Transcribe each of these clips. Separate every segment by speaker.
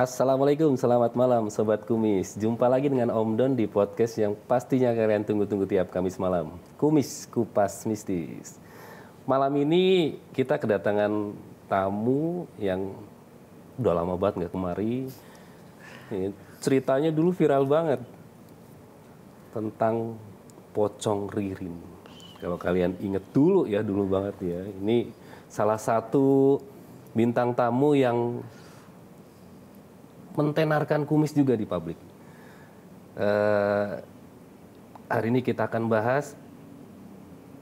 Speaker 1: Assalamualaikum, selamat malam Sobat Kumis. Jumpa lagi dengan Om Don di podcast yang pastinya kalian tunggu-tunggu tiap Kamis malam. Kumis, kupas mistis. Malam ini kita kedatangan tamu yang udah lama banget nggak kemari. Ceritanya dulu viral banget tentang pocong ririn. Kalau kalian inget dulu ya dulu banget ya. Ini salah satu bintang tamu yang mentenarkan kumis juga di publik. Uh, hari ini kita akan bahas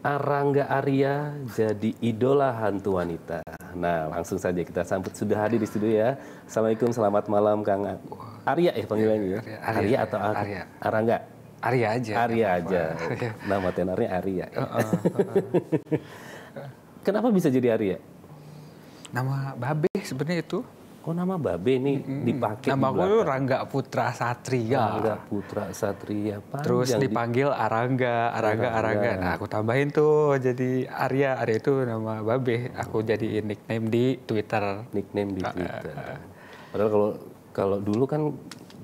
Speaker 1: Arangga Arya jadi idola hantu wanita. Nah, langsung saja kita sambut sudah hadir di studio ya. Assalamualaikum, selamat malam Kang Arya ya panggilannya. Arya, Arya, Arya, Arya atau Ar Arya. Arangga? Arya aja. Arya aja. Nama tenarnya Arya. Uh, uh, uh.
Speaker 2: Kenapa bisa jadi Arya? Nama Babe sebenarnya itu kok nama Babe nih dipakai nama di aku Rangga Putra Satria ya. Rangga Putra Satria ya, Panjang terus dipanggil Arangga Arangga Arangga nah aku tambahin tuh jadi Arya Arya itu nama Babe aku jadi nickname di Twitter nickname di nah, Twitter eh,
Speaker 1: eh. padahal kalau kalau dulu kan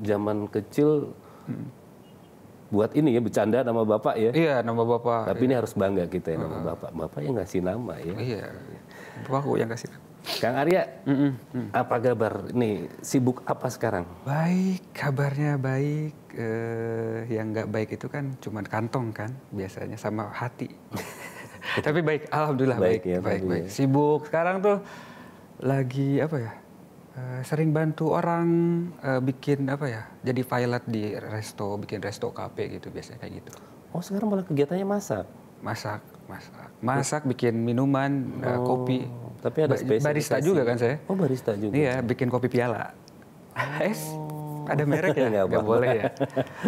Speaker 1: zaman kecil hmm. buat ini ya bercanda nama bapak ya iya nama bapak tapi iya. ini harus bangga kita ya nama bapak bapak yang ngasih nama ya iya aku yang ngasih. nama Kang Arya, mm -mm. apa kabar? Nih sibuk apa sekarang?
Speaker 2: Baik, kabarnya baik. Eh, yang nggak baik itu kan cuma kantong kan, biasanya sama hati. Tapi baik, alhamdulillah baik, baik, ya, baik, baik. Sibuk sekarang tuh lagi apa ya? Eh, sering bantu orang eh, bikin apa ya? Jadi pilot di resto, bikin resto kafe gitu biasanya kayak gitu. Oh sekarang malah kegiatannya masak? Masak, masak, masak, bikin minuman, oh. kopi tapi ada barista juga kan saya? Oh barista juga. Iya, bikin kopi piala. Oh. Es, oh. ada merek ya? Iya, Nggak, boleh ya.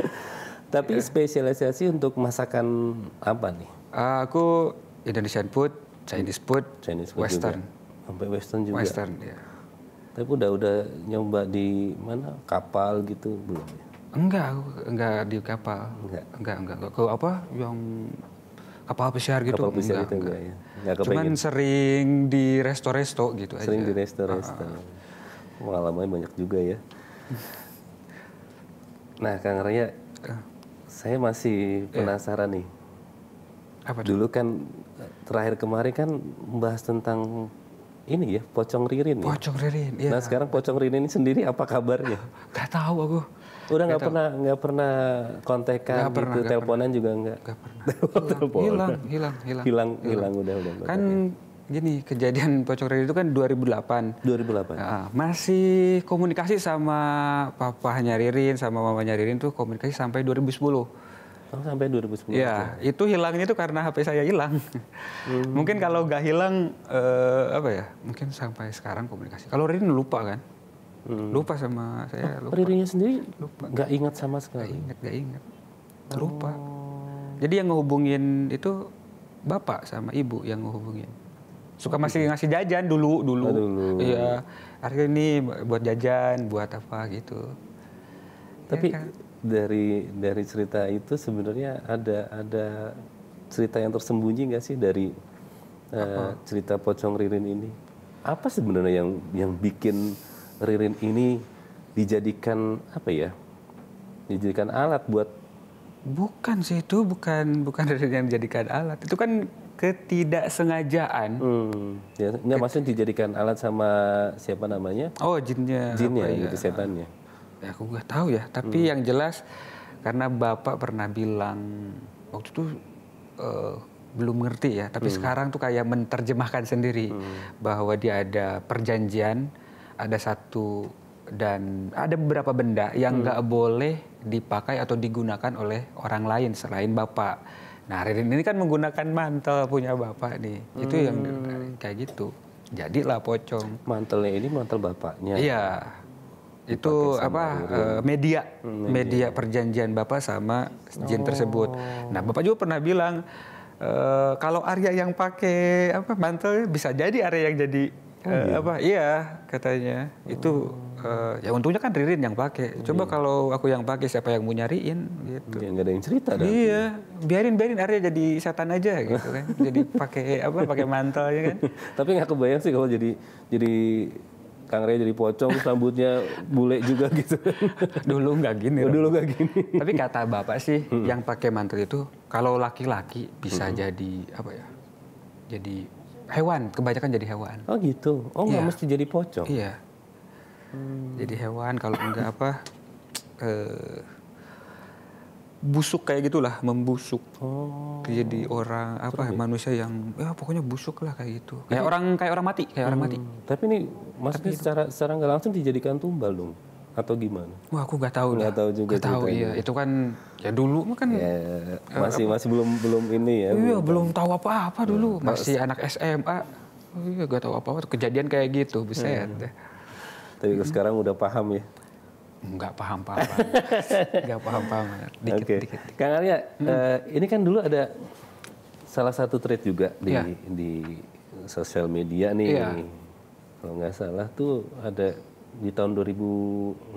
Speaker 1: Tapi iya. spesialisasi untuk masakan apa nih? Uh, aku Indonesian food, Chinese food, Chinese food Western. Juga. Sampai Western juga. Western, ya. Tapi udah udah nyoba di mana kapal gitu belum ya? Enggak, enggak di
Speaker 2: kapal. Enggak. Enggak, enggak. Ke apa yang kapal pesiar gitu. Kapal pesiar enggak, itu enggak, enggak. ya. Enggak sering di resto-resto gitu sering aja. Sering di resto-resto. Uh,
Speaker 1: Pengalamannya banyak juga ya. Nah, Kang Raya, ah. saya masih ya. penasaran yeah. nih. Apa Dulu kan terakhir kemarin kan membahas tentang ini ya, pocong ririn. Ya. Pocong
Speaker 2: ririn, ya. Nah,
Speaker 1: sekarang pocong ririn ini sendiri apa kabarnya? Ah,
Speaker 2: Gak tahu aku.
Speaker 1: Udah nggak pernah nggak pernah
Speaker 2: kontekan gak pernah, gitu, gak teleponan pernah. juga nggak. Nggak pernah. Hilang, hilang, hilang. Hilang, hilang, hilang udah udah. Kan gini kejadian pocong radio itu kan 2008. 2008. Nah, masih komunikasi sama papahnya Ririn sama mamanya Ririn tuh komunikasi sampai 2010. Oh, sampai 2010. Ya, aja. itu hilangnya itu karena HP saya hilang. Hmm. mungkin kalau nggak hilang eh, apa ya? Mungkin sampai sekarang komunikasi. Kalau Rin lupa kan? Hmm. Lupa sama saya. Oh, lupa.
Speaker 1: Ririnya sendiri lupa. Gak ingat sama sekali. Gak ingat, gak ingat.
Speaker 2: Oh. Lupa. Jadi yang ngehubungin itu bapak sama ibu yang ngehubungin. Suka oh, masih gitu. ngasih jajan dulu dulu. Oh, dulu. Iya. Akhirnya ini buat jajan, buat apa gitu. Iya Tapi ya, kan?
Speaker 1: dari dari cerita itu sebenarnya ada ada cerita yang tersembunyi nggak sih dari uh, cerita pocong ririn ini? Apa sebenarnya yang yang bikin Ririn ini dijadikan apa ya? Dijadikan alat buat
Speaker 2: Bukan sih itu, bukan bukan Ririn yang dijadikan alat. Itu kan
Speaker 1: ketidaksengajaan. Hmm. Ya, enggak Ket... maksudnya dijadikan alat sama siapa namanya? Oh, jinnya. Jinnya ya, gitu setannya.
Speaker 2: Ya, aku nggak tahu ya, tapi hmm. yang jelas karena Bapak pernah bilang waktu itu uh, belum ngerti ya, tapi hmm. sekarang tuh kayak menerjemahkan sendiri hmm. bahwa dia ada perjanjian ada satu dan ada beberapa benda yang hmm. nggak hmm. boleh dipakai atau digunakan oleh orang lain selain bapak. Nah, Ririn ini kan menggunakan mantel punya bapak nih. Hmm. Itu yang hmm. kayak gitu. Jadilah pocong. Mantelnya ini mantel bapaknya. Iya. Itu apa eh, media. Hmm, media media perjanjian bapak sama jin oh. tersebut. Nah, bapak juga pernah bilang Uh, kalau Arya yang pakai apa mantel bisa jadi Arya yang jadi oh, iya. apa iya katanya oh. itu uh, ya untungnya kan Ririn yang pakai coba iya. kalau aku yang pakai siapa yang mau nyariin gitu ya, gak ada yang cerita dah. iya biarin biarin Arya jadi setan aja gitu kan jadi pakai apa
Speaker 1: pakai mantelnya kan tapi nggak kebayang sih kalau jadi jadi Kang Ray jadi pocong,
Speaker 2: rambutnya bule juga gitu. dulu nggak gini. Oh, dulu nggak gini. Tapi kata bapak sih, hmm. yang pakai mantel itu kalau laki-laki bisa hmm. jadi apa ya? Jadi hewan, kebanyakan jadi hewan. Oh gitu. Oh nggak ya. mesti jadi pocong. Iya. Hmm. Jadi hewan kalau enggak apa eh, busuk kayak gitulah, membusuk. Oh. Jadi orang apa ya. manusia yang ya pokoknya busuk lah kayak gitu. Kayak orang kayak orang mati, kayak hmm. orang mati. Tapi ini maksudnya Tapi secara secara nggak langsung
Speaker 1: dijadikan tumbal dong atau gimana? Wah aku nggak tahu. Nggak tahu juga. Gak tahu iya. Itu kan ya
Speaker 2: dulu kan ya, eh, masih uh, masih belum belum ini ya. Iya belum, belum tahu apa-apa iya. dulu ya, masih anak SMA. Oh, iya nggak tahu apa-apa. Kejadian kayak gitu bisa ya. Hmm. Tapi
Speaker 1: hmm. sekarang udah paham ya. Nggak paham
Speaker 2: paham. Nggak paham paham.
Speaker 1: Dikit, okay. dikit, dikit. Kang Arya, hmm. uh, ini kan dulu ada salah satu trade juga di ya. di sosial media nih. Ya. Kalau nggak salah tuh ada di tahun 2018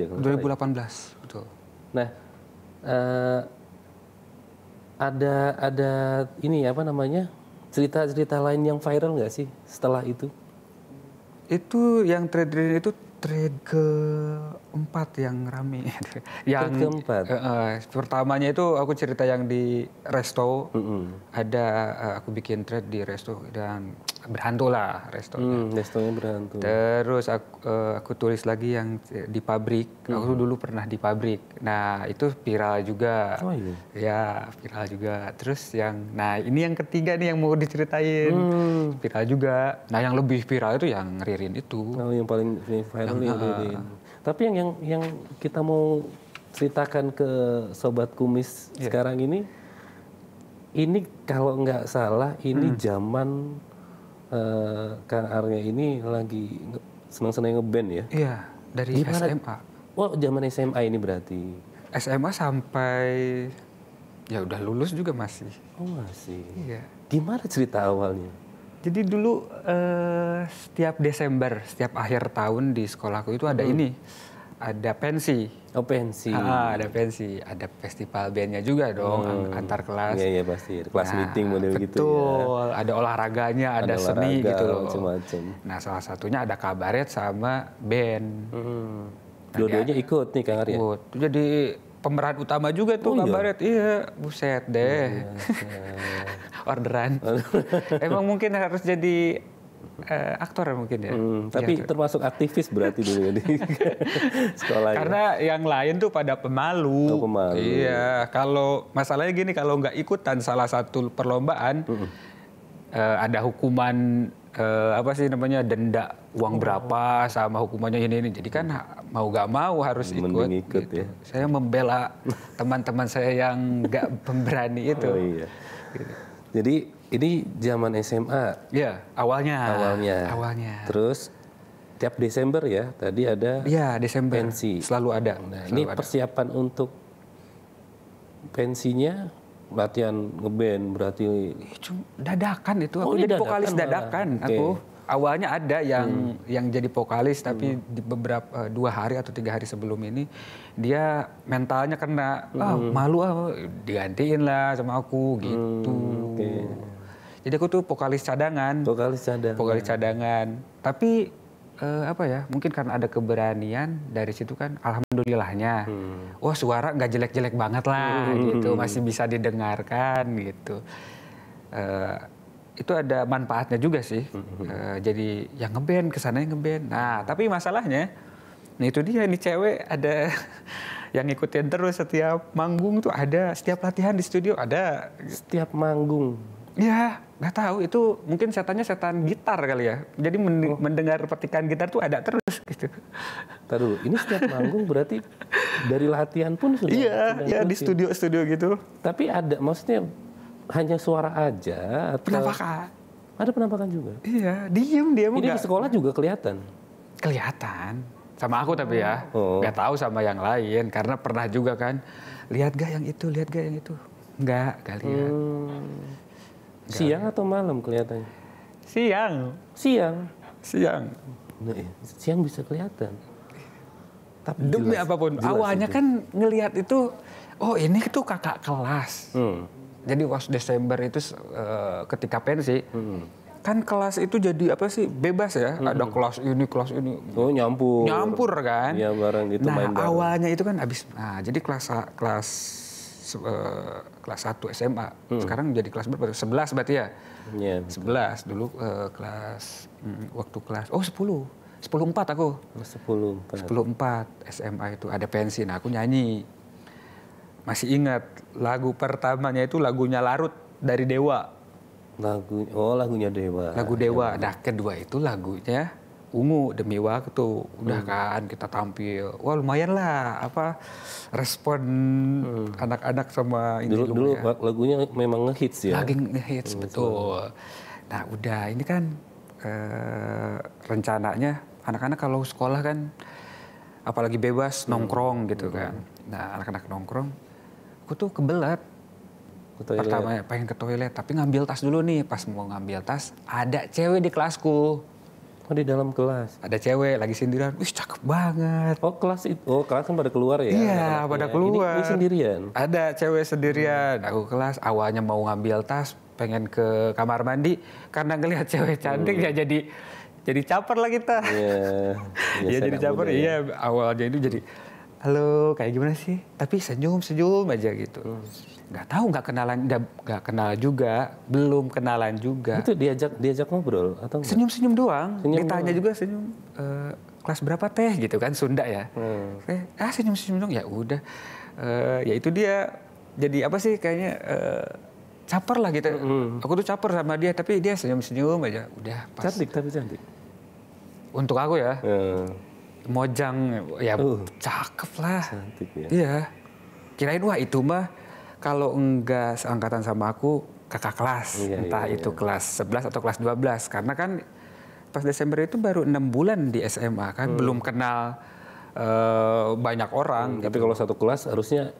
Speaker 1: ya? 2018, ya?
Speaker 2: betul. Nah,
Speaker 1: uh, ada ada ini apa namanya cerita-cerita lain yang viral nggak sih
Speaker 2: setelah itu? Itu yang trade itu trade ke empat yang rame. yang keempat. Uh, uh, pertamanya itu aku cerita yang di resto. Mm -hmm. Ada uh, aku bikin thread di resto dan berhantu lah restonya. Mm, restonya berhantu. Terus aku, uh, aku tulis lagi yang di pabrik. Mm -hmm. Aku dulu pernah di pabrik. Nah itu viral juga. Oh iya. Ya viral juga. Terus yang, nah ini yang ketiga nih yang mau diceritain. Mm. Viral juga. Nah yang lebih viral itu yang Ririn itu. Oh yang paling viral yang, uh, Ririn.
Speaker 1: Tapi yang yang yang kita mau ceritakan ke sobat kumis yeah. sekarang ini, ini kalau nggak salah ini hmm. zaman uh, Kang Arya ini lagi senang-senang ngeband ya?
Speaker 2: Iya dari Gimana? SMA.
Speaker 1: Oh zaman SMA ini berarti? SMA sampai
Speaker 2: ya udah lulus juga masih. Oh masih. Iya. Gimana cerita awalnya? Jadi dulu uh, setiap Desember, setiap akhir tahun di sekolahku itu ada hmm. ini, ada pensi. Oh pensi. Ah, ah ada pensi, ada festival bandnya juga dong hmm. antar kelas. Iya iya pasti, kelas nah, meeting model ya. betul, gitu. Betul, ya. ada olahraganya, ada, ada seni olahraga, gitu loh. Macem-macem. Nah salah satunya ada kabaret sama band. Hmm. Dua-duanya ikut nih Kang Arya? Ikut. Jadi pemeran utama juga tuh oh, iya? kabaret. Iya. buset deh. iya. iya. Orderan. Emang mungkin harus jadi uh, aktor ya mungkin ya. Hmm, iya, tapi ya, termasuk aktivis berarti dulu ya di sekolah. Karena yang lain tuh pada pemalu. Oh, pemalu. Iya, kalau masalahnya gini kalau nggak ikutan salah satu perlombaan mm -mm. Uh, ada hukuman eh, apa sih namanya denda uang iya. berapa sama hukumannya ini ini. Jadi kan mau gak mau harus ikut. ikut gitu. ya. Saya membela teman-teman saya yang gak pemberani itu. Oh, iya.
Speaker 1: Gitu. Jadi ini zaman SMA. ya awalnya. Awalnya. Awalnya. Terus tiap Desember ya, tadi ada ya Desember. Pensi. Selalu ada. Nah, selalu ini ada. persiapan untuk
Speaker 2: pensinya latihan ngeband berarti dadakan itu oh, aku oh, jadi dadakan vokalis dadakan okay. aku awalnya ada yang hmm. yang jadi vokalis tapi hmm. di beberapa eh, dua hari atau tiga hari sebelum ini dia mentalnya kena ah, hmm. malu ah digantiin lah sama aku hmm, gitu hmm, okay. jadi aku tuh vokalis cadangan vokalis cadangan vokalis cadangan tapi uh, apa ya mungkin karena ada keberanian dari situ kan alhamdulillahnya hmm. wah suara nggak jelek-jelek banget lah hmm. gitu masih bisa didengarkan gitu uh, itu ada manfaatnya juga sih hmm. uh, jadi yang ngeband yang ngeband nah tapi masalahnya nah itu dia nih cewek ada yang ngikutin terus setiap manggung tuh ada setiap latihan di studio ada setiap manggung ya Nggak tahu itu mungkin setannya setan gitar kali ya. Jadi men oh. mendengar petikan gitar tuh ada terus gitu. Ntar ini setiap manggung berarti dari latihan pun sudah. Iya, iya di
Speaker 1: studio-studio gitu. Tapi ada maksudnya hanya suara aja atau penampakan.
Speaker 2: Ada penampakan juga. Iya, diem dia Ini di sekolah juga kelihatan. Kelihatan. Sama aku tapi ya. Oh. tahu sama yang lain karena pernah juga kan lihat gak yang itu, lihat gak yang itu. Enggak, gak lihat.
Speaker 1: Hmm.
Speaker 2: Siang atau malam kelihatannya? Siang. Siang. Siang.
Speaker 1: Nah, iya. siang bisa kelihatan.
Speaker 2: Tapi Demi jelas, apapun, jelas awalnya itu. kan ngelihat itu, oh ini tuh kakak kelas. Hmm. Jadi waktu Desember itu uh, ketika pensi, hmm. kan kelas itu jadi apa sih bebas ya? Hmm. Ada kelas ini, kelas ini. Oh nyampur. Nyampur kan? Iya bareng itu Nah main bareng. awalnya itu kan abis. Nah jadi kelas kelas uh, kelas 1 SMA. Hmm. Sekarang jadi kelas berapa? 11 berarti ya? Iya. 11 dulu uh, kelas mm, waktu kelas oh 10 10 4 aku. 10 4. 10 4 SMA itu ada pensi. Nah aku nyanyi. Masih ingat lagu pertamanya itu lagunya Larut dari Dewa. Lagu oh lagunya Dewa. Lagu Dewa. Ya. Nah kedua itu lagunya ungu demi waktu udah hmm. kan kita tampil wah lumayan lah apa respon hmm. anak-anak hmm. sama ini dulu, dulu ya.
Speaker 1: lagunya memang ngehits ya lagi
Speaker 2: ngehits hmm. betul hmm. nah udah ini kan eh, rencananya anak-anak kalau sekolah kan apalagi bebas nongkrong gitu hmm. gitu kan nah anak-anak nongkrong aku tuh kebelat Pertama pengen ke toilet tapi ngambil tas dulu nih pas mau ngambil tas ada cewek di kelasku Oh, di dalam kelas. Ada cewek lagi sendirian. Wih, cakep banget. Oh, kelas itu. Oh, kelas kan pada keluar ya. Iya, iya. pada keluar. Ini, sendirian. Ada cewek sendirian. Hmm. Aku kelas awalnya mau ngambil tas, pengen ke kamar mandi karena ngelihat cewek cantik hmm. ya jadi jadi caper lah kita. Iya. Yeah. ya jadi caper. Ya. Iya, awalnya itu jadi halo, kayak gimana sih? Tapi senyum-senyum aja gitu. Hmm nggak tahu nggak kenalan nggak kenal juga belum kenalan juga itu diajak diajak ngobrol atau senyum senyum doang senyum ditanya doang. juga senyum e, kelas berapa teh gitu kan Sunda ya hmm. teh ah senyum senyum dong ya udah e, ya itu dia jadi apa sih kayaknya e, caper lah gitu hmm. aku tuh caper sama dia tapi dia senyum senyum aja udah pas. cantik tapi cantik untuk aku ya hmm. mojang ya uh. cakep lah cantik ya iya kirain wah itu mah kalau enggak seangkatan sama aku kakak kelas, iya, iya entah iya, itu iya. kelas 11 atau kelas 12 karena kan pas Desember itu baru enam bulan di SMA kan hmm. belum kenal uh, banyak orang. Hmm, gitu. Tapi kalau satu kelas harusnya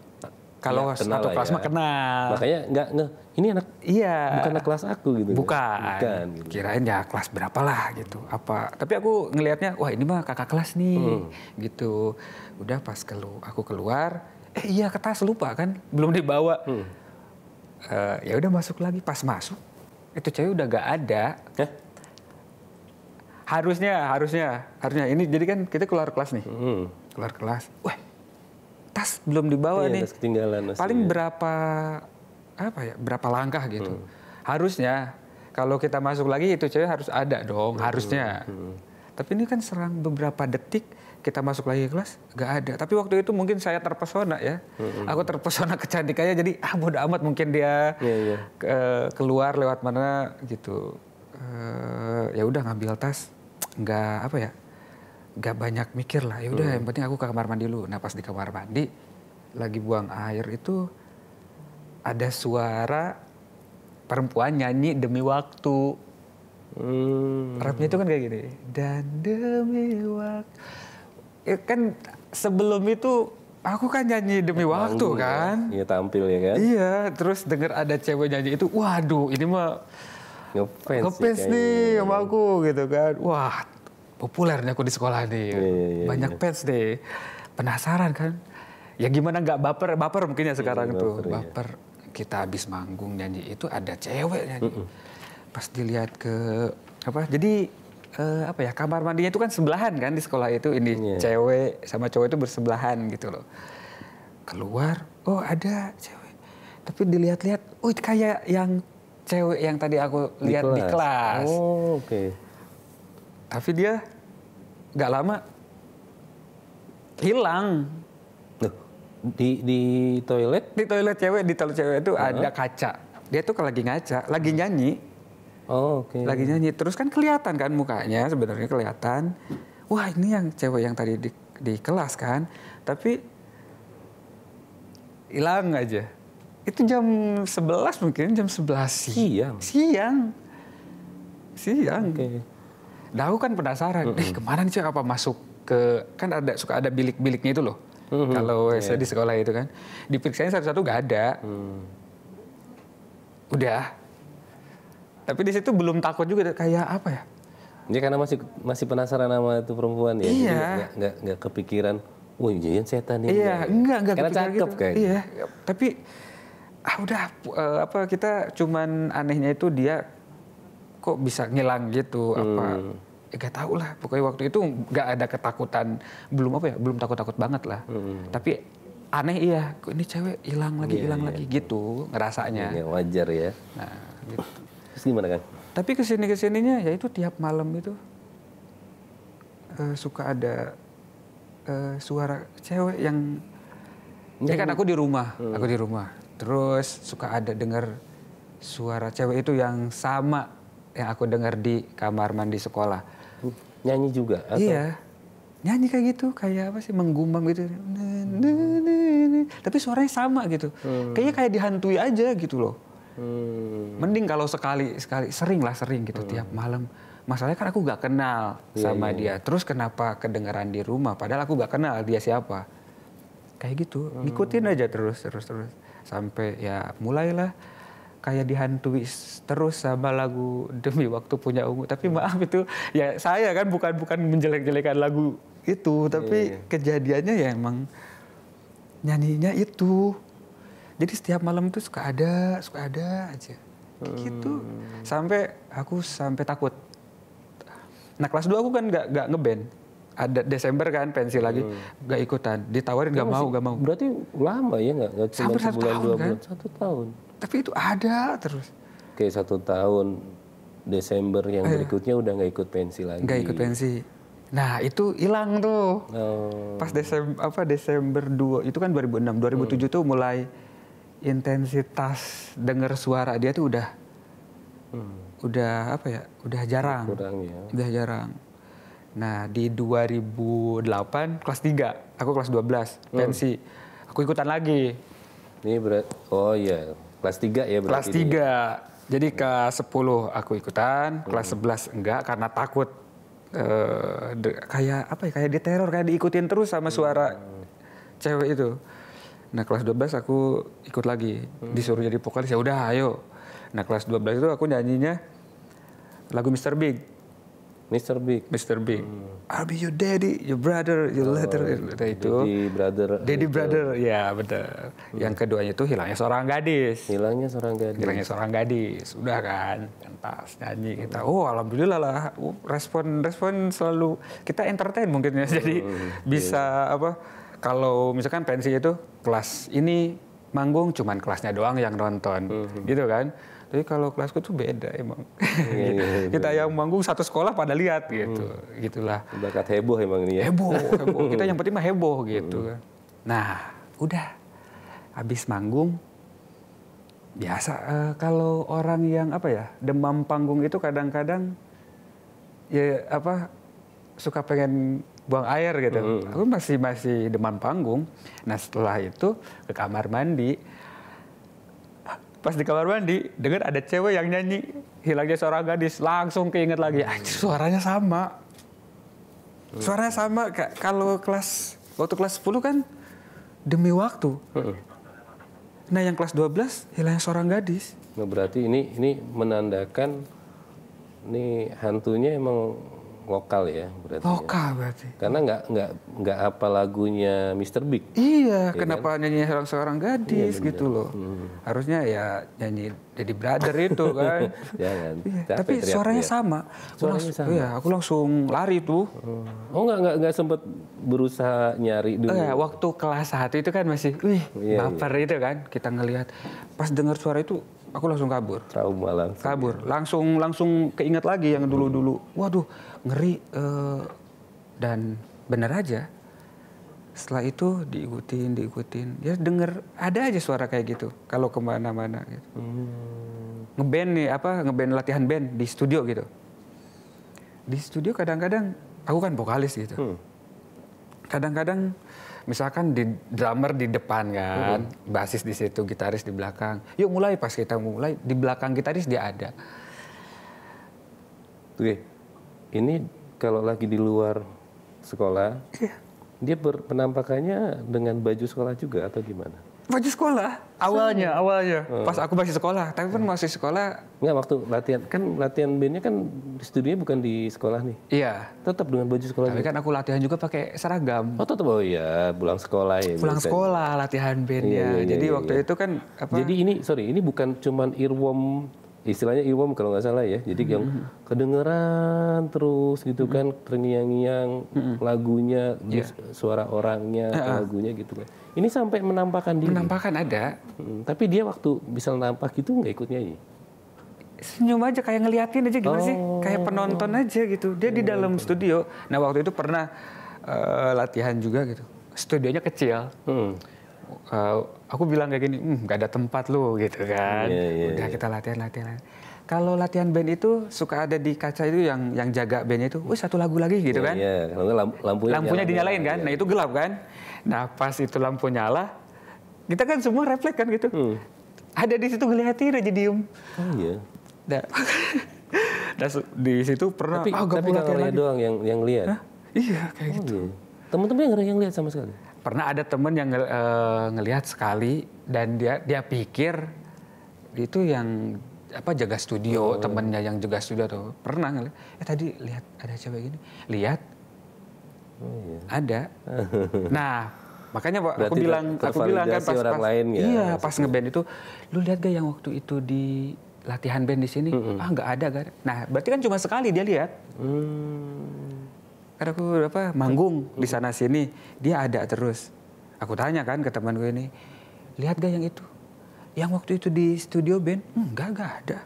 Speaker 2: kalau ya, satu kelas ya. mah kenal. Makanya enggak nge, ini anak iya bukan anak
Speaker 1: kelas aku gitu. Bukan. bukan
Speaker 2: gitu. Kirain ya kelas berapa lah gitu. Apa? Tapi aku ngelihatnya wah ini mah kakak kelas nih hmm. gitu. Udah pas kelu aku keluar eh iya kertas lupa kan belum dibawa hmm. uh, ya udah masuk lagi pas masuk itu cewek udah gak ada eh? harusnya harusnya harusnya ini jadi kan kita keluar kelas nih hmm. keluar kelas wah tas belum dibawa iya, nih tas ketinggalan paling berapa apa ya berapa langkah gitu hmm. harusnya kalau kita masuk lagi itu cewek harus ada dong hmm. harusnya hmm. tapi ini kan serang beberapa detik kita masuk lagi ke kelas nggak ada tapi waktu itu mungkin saya terpesona ya hmm. aku terpesona kecantikannya jadi ah mudah amat mungkin dia yeah, yeah. Ke, keluar lewat mana gitu uh, ya udah ngambil tas nggak apa ya nggak banyak mikir lah ya udah hmm. yang penting aku ke kamar mandi dulu nah pas di kamar mandi lagi buang air itu ada suara perempuan nyanyi demi waktu Hmm. Rapnya itu kan kayak gini. Dan demi waktu Ya kan sebelum itu aku kan nyanyi demi iya, waktu iya. kan. Iya tampil ya kan. Iya, terus dengar ada cewek nyanyi itu, waduh ini mah ngefans, ngefans ya, nih iya. sama aku gitu kan. Wah populernya aku di sekolah nih, iya, iya, iya, banyak iya. fans deh. Penasaran kan? Ya gimana nggak baper, baper mungkin ya sekarang iya, tuh. Baper iya. kita habis manggung nyanyi itu ada cewek nyanyi. Mm -mm. Pas dilihat ke apa? Jadi uh, apa ya kamar mandinya itu kan sebelahan kan di sekolah itu ini yeah. cewek sama cowok itu bersebelahan gitu loh keluar oh ada cewek tapi dilihat-lihat oh kayak yang cewek yang tadi aku di lihat kelas. di kelas oh oke okay. tapi dia nggak lama hilang di di toilet di toilet cewek di toilet cewek itu uh -huh. ada kaca dia tuh lagi ngaca lagi nyanyi Oh, oke. Okay. Lagi nyanyi terus kan kelihatan kan mukanya sebenarnya kelihatan. Wah, ini yang cewek yang tadi di, di kelas kan. Tapi hilang aja. Itu jam 11 mungkin, jam 11 siang. Siang. Siang. Okay. Dahu kan penasaran, mm -hmm. eh kemana nih cewek apa masuk ke kan ada suka ada bilik-biliknya itu loh. Mm -hmm. Kalau yeah. di sekolah itu kan, diperiksain satu-satu gak ada. Mm. Udah, tapi di situ belum takut juga kayak apa ya?
Speaker 1: Ya karena masih masih penasaran sama itu perempuan ya. Iya. Nggak
Speaker 2: nggak kepikiran. Wah jangan setan ya. Iya nggak nggak. Karena cakep gitu. Iya. Tapi ah udah eh, apa kita cuman anehnya itu dia kok bisa ngilang gitu hmm. apa ya gak tau lah pokoknya waktu itu nggak ada ketakutan belum apa ya belum takut takut banget lah hmm. tapi aneh iya kok ini cewek hilang lagi iya, hilang iya, iya. lagi gitu ngerasanya iya,
Speaker 1: wajar ya nah gitu Terus gimana kan?
Speaker 2: Tapi kesini kesininya ya itu tiap malam itu uh, suka ada uh, suara cewek yang ini ya kan hmm. aku di rumah, hmm. aku di rumah. Terus suka ada dengar suara cewek itu yang sama yang aku dengar di kamar mandi sekolah. Hmm. Nyanyi juga? Atau? Iya, nyanyi kayak gitu, kayak apa sih menggumam gitu. Hmm. Tapi suaranya sama gitu, hmm. kayaknya kayak dihantui aja gitu loh. Hmm. Mending kalau sekali sekali sering lah sering gitu hmm. tiap malam. Masalahnya kan aku gak kenal yeah, sama yeah. Iya. dia. Terus kenapa kedengaran di rumah? Padahal aku gak kenal dia siapa. Kayak gitu, hmm. ngikutin aja terus terus terus sampai ya mulailah kayak dihantui terus sama lagu demi waktu punya ungu. Tapi hmm. maaf itu ya saya kan bukan bukan menjelek-jelekan lagu itu, tapi yeah, yeah. kejadiannya ya emang nyanyinya itu jadi setiap malam itu suka ada, suka ada aja. Gitu. Hmm. Sampai aku sampai takut. Nah kelas 2 aku kan gak, gak ngeband. Ada Desember kan pensi lagi, hmm. gak ikutan. Ditawarin gak mau, gak mau. Berarti lama ya gak? gak satu bulan, tahun dua kan? Satu tahun. Tapi itu ada terus. Oke
Speaker 1: satu tahun. Desember yang eh, berikutnya udah gak ikut pensi lagi. Gak ikut pensi.
Speaker 2: Nah itu hilang tuh. Oh. Pas Desember apa Desember dua itu kan 2006, 2007 hmm. tuh mulai intensitas dengar suara dia tuh udah hmm. udah apa ya udah jarang Kurang ya. udah jarang nah di 2008 kelas 3 aku kelas 12 pensi hmm. aku ikutan lagi ini berat oh iya kelas 3 ya berarti kelas 3 ini. Ya? jadi hmm. ke 10 aku ikutan hmm. kelas 11 enggak karena takut uh, kayak apa ya kayak diteror kayak diikutin terus sama suara hmm. cewek itu Nah kelas 12 aku ikut lagi hmm. disuruh jadi vokalis ya udah ayo. Nah kelas 12 itu aku nyanyinya lagu Mr. Big. Mr. Big. Mr. Big. Hmm. I'll be your daddy, your brother, your oh, letter. Iya. Nah, itu. Daddy brother. Daddy itu. brother, ya betul. Hmm. Yang keduanya itu hilangnya seorang gadis. Hilangnya seorang gadis. Hilangnya seorang gadis, udah kan. Dan pas nyanyi hmm. kita, oh alhamdulillah lah. Oh, respon-respon selalu kita entertain mungkin ya. Jadi hmm. Iya. bisa yeah. apa? kalau misalkan pensi itu kelas ini manggung cuman kelasnya doang yang nonton, mm gitu kan? Tapi kalau kelasku tuh beda emang. Mm, kita iya, iya. yang manggung satu sekolah pada lihat mhm. gitu, mm. gitulah. Bakat heboh emang ini ya. Heboh, heboh. kita yang penting mah heboh mhm. gitu. Mm. Nah, udah habis manggung biasa uh, kalau orang yang apa ya demam panggung itu kadang-kadang ya apa suka pengen buang air gitu. Mm Aku masih masih demam panggung. Nah setelah itu ke kamar mandi. Pas di kamar mandi dengar ada cewek yang nyanyi hilangnya seorang gadis langsung keinget lagi. Mm. Anjir suaranya sama. Mm. Suaranya sama kalau kelas waktu kelas 10 kan demi waktu. Nah yang kelas 12 hilangnya seorang gadis. Nah, berarti ini ini menandakan
Speaker 1: ini hantunya emang lokal ya berarti. Lokal
Speaker 2: ya. berarti. Karena
Speaker 1: nggak nggak nggak apa lagunya Mr. Big.
Speaker 2: Iya, ya kenapa kan? nyanyi seorang-seorang gadis iya, gitu loh. Hmm. Harusnya ya nyanyi jadi brother itu kan. Jangan. Iya. Tapi teriak, suaranya ya. sama. Suaranya langsung, sama. Iya, aku langsung lari tuh. Oh nggak nggak nggak sempet berusaha nyari dulu. ya, waktu kelas satu itu kan masih, wih, iya, baper iya. itu kan kita ngelihat. Pas dengar suara itu, aku langsung kabur. Trauma langsung. Kabur, langsung langsung keinget lagi yang dulu-dulu. Waduh, ngeri uh, dan benar aja. Setelah itu diikutin, diikutin. Ya denger ada aja suara kayak gitu kalau kemana-mana. Gitu. Hmm. Ngeband nih apa ngeband latihan band di studio gitu. Di studio kadang-kadang aku kan vokalis gitu. Hmm. Kadang-kadang hmm misalkan di drummer di depan kan, hmm basis di situ, gitaris di belakang. Yuk mulai pas kita mulai di belakang gitaris dia ada.
Speaker 1: Oke, ini kalau lagi di luar sekolah, yeah. dia penampakannya dengan baju sekolah juga atau gimana?
Speaker 2: baju sekolah awalnya so, awalnya hmm. pas aku masih sekolah tapi pun masih sekolah
Speaker 1: nggak waktu latihan kan latihan bandnya kan studionya bukan di sekolah nih
Speaker 2: iya tetap dengan baju sekolah tapi juga. kan aku latihan juga pakai
Speaker 1: seragam oh tetap oh iya pulang sekolah ya pulang bisa. sekolah
Speaker 2: latihan bandnya iya, iya, jadi iya, waktu iya. itu
Speaker 1: kan apa jadi ini sorry ini bukan cuman earworm istilahnya earworm kalau nggak salah ya jadi -hmm. yang kedengeran terus gitu -hmm. kan terngiang-ngiang -hmm. lagunya yeah. suara orangnya uh lagunya gitu kan ini sampai menampakkan diri. Menampakkan ada. Hmm,
Speaker 2: tapi dia waktu bisa nampak gitu nggak ikut nyanyi? Senyum aja kayak ngeliatin aja gimana oh. sih? Kayak oh. penonton aja gitu. Dia hmm. di iya, dalam studio. Nah waktu itu pernah uh, latihan juga gitu. Studionya kecil. Hmm. Uh, aku bilang kayak gini, hmm, nggak gak ada tempat lu gitu kan. Yeah, yeah, Udah yeah. kita latihan, latihan. kalau latihan band itu suka ada di kaca itu yang yang jaga bandnya itu, wih satu lagu lagi gitu iya, kan? Iya, yeah. lampunya lampunya dinyalain kan? Nah itu gelap kan? Nah pas itu lampu nyala, kita kan semua refleks kan gitu. Hmm. Ada di situ ngeliatin aja diem. Oh iya. Nah,
Speaker 1: nah
Speaker 2: di situ pernah. Tapi, oh, tapi kalau lagi. doang yang yang lihat. Hah? Iya kayak oh, gitu. Iya.
Speaker 1: Teman-teman yang yang lihat sama sekali.
Speaker 2: Pernah ada teman yang uh, ngelihat sekali dan dia dia pikir itu yang apa jaga studio oh. temennya yang jaga studio tuh pernah ngelihat. eh tadi lihat ada cewek gini lihat Oh, iya. Ada. Nah, makanya Pak, aku bilang, aku bilang kan pas, orang pas lain, ya, iya pas ngeband itu, lu lihat gak yang waktu itu di latihan band di sini, mm -hmm. ah nggak ada, gak Nah, berarti kan cuma sekali dia lihat. Mm. Karena aku apa manggung mm di sana sini, dia ada terus. Aku tanya kan ke temanku ini, lihat gak yang itu? Yang waktu itu di studio band, enggak, hmm, gak ada.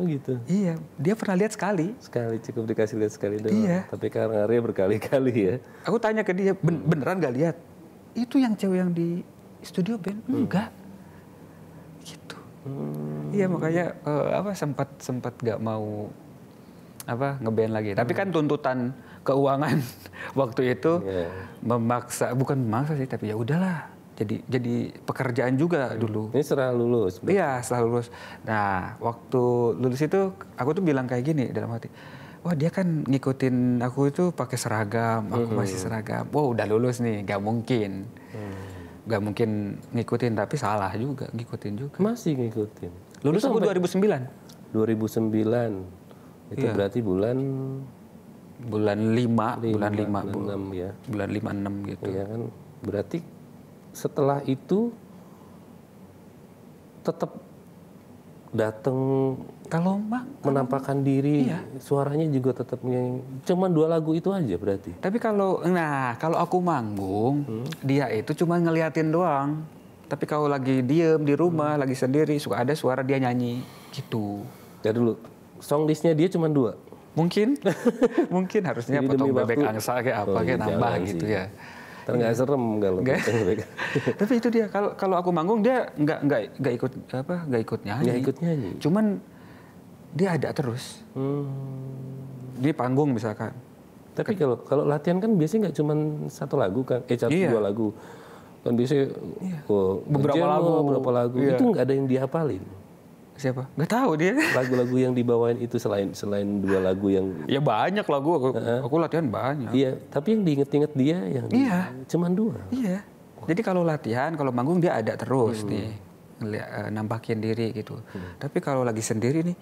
Speaker 2: Oh gitu. Iya, dia pernah
Speaker 1: lihat sekali. Sekali cukup dikasih lihat sekali doang. Iya. Tapi karena dia berkali-kali ya. Aku tanya ke
Speaker 2: dia, ben beneran gak lihat? Itu yang cewek yang di studio band? Hmm. Enggak. Gitu. Hmm. Iya makanya uh, apa sempat sempat gak mau apa ngeband lagi. Hmm. Tapi kan hmm. tuntutan keuangan waktu itu yeah. memaksa, bukan memaksa sih, tapi ya udahlah jadi jadi pekerjaan juga dulu. Ini setelah lulus. Iya, setelah lulus. Nah, waktu lulus itu aku tuh bilang kayak gini dalam hati. Wah dia kan ngikutin aku itu pakai seragam, aku masih seragam. Wah wow, udah lulus nih, gak mungkin, mm. gak mungkin ngikutin. Tapi salah juga, ngikutin juga. Masih ngikutin. Lulus aku 2009.
Speaker 1: 2009 itu iya. berarti bulan bulan 5, 5 bulan lima, bulan 6 ya. Bulan lima enam gitu. Iya kan. Berarti setelah itu tetap datang kalau mak menampakkan diri
Speaker 2: iya. suaranya juga tetap nyanyi cuma dua lagu itu aja berarti tapi kalau nah kalau aku manggung hmm. dia itu cuma ngeliatin doang tapi kalau lagi diem di rumah hmm. lagi sendiri suka ada suara dia nyanyi gitu ya dulu song listnya dia cuma dua mungkin mungkin harusnya Jadi potong bebek angsa kayak apa oh, iya, kayak nambah gitu sih. ya nggak serem kalau gak. Gitu. tapi itu dia kalau kalau aku manggung dia nggak nggak nggak ikut apa nggak ikut nyanyi nggak ikut nyanyi cuman dia ada terus hmm. di panggung misalkan tapi kalau kalau latihan kan biasanya nggak cuma
Speaker 1: satu lagu kan eh satu iya. dua lagu kan biasanya iya. oh, beberapa lagu beberapa lagu iya. itu nggak ada yang dihafalin siapa nggak tahu dia lagu-lagu yang dibawain itu selain selain dua lagu yang ya banyak lagu aku, uh-huh. aku latihan banyak iya tapi yang diinget-inget dia yang
Speaker 2: iya cuman dua iya jadi kalau latihan kalau manggung dia ada terus hmm. nih eh, nampakin diri gitu hmm. tapi kalau lagi sendiri nih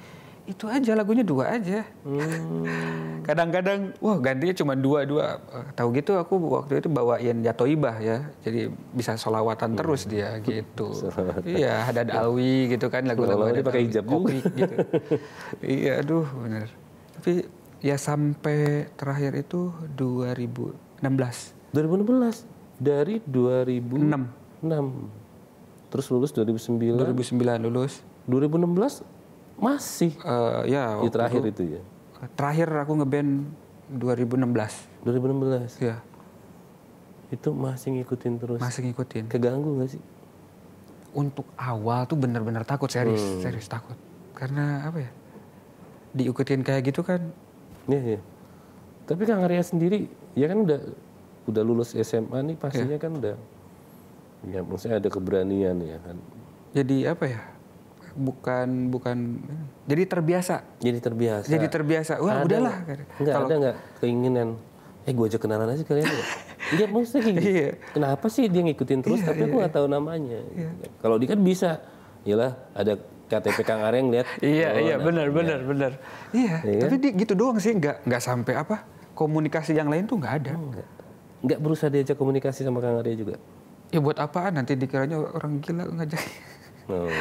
Speaker 2: itu aja lagunya dua aja. kadang hmm. Kadang-kadang, wah gantinya cuma dua dua. Tahu gitu aku waktu itu bawain Yatoibah ya, jadi bisa solawatan hmm. terus dia gitu. Iya, ada Alwi gitu kan lagu-lagu. Dia pakai hijab juga. gitu. iya, aduh benar Tapi ya sampai terakhir itu 2016. 2016
Speaker 1: dari 2006. 6. Terus lulus 2009.
Speaker 2: 2009 lulus. 2016 masih? Uh, ya. Di terakhir itu, itu ya? Terakhir aku ngeband 2016. 2016? Ya. Itu masih ngikutin terus? Masih ngikutin. Keganggu gak sih? Untuk awal tuh bener-bener takut, serius, hmm. serius takut. Karena apa ya, diikutin kayak gitu kan. Iya, iya. Tapi Kang Arya sendiri, ya kan udah udah
Speaker 1: lulus SMA nih
Speaker 2: pastinya ya. kan udah,
Speaker 1: ya maksudnya ada keberanian ya kan.
Speaker 2: Jadi apa ya, bukan bukan jadi terbiasa. Jadi terbiasa. Jadi terbiasa. Wah, ada, udahlah. Enggak Kalau, ada enggak keinginan eh gue aja kenalan aja kalian ya.
Speaker 1: Dia maksudnya gitu. Iya. Kenapa sih dia ngikutin terus iya, tapi iya, aku nggak iya. tahu namanya. Iya. Kalau dia kan bisa. Yalah, ada KTP Kang Areng lihat. iya, oh, iya, nah, benar, iya. benar, benar. Iya, iya. Tapi
Speaker 2: kan? di, gitu doang sih nggak nggak sampai apa? Komunikasi yang lain tuh nggak ada. Enggak. Oh, enggak berusaha diajak komunikasi sama Kang Arya juga. Ya buat apaan nanti dikiranya orang gila ngajak.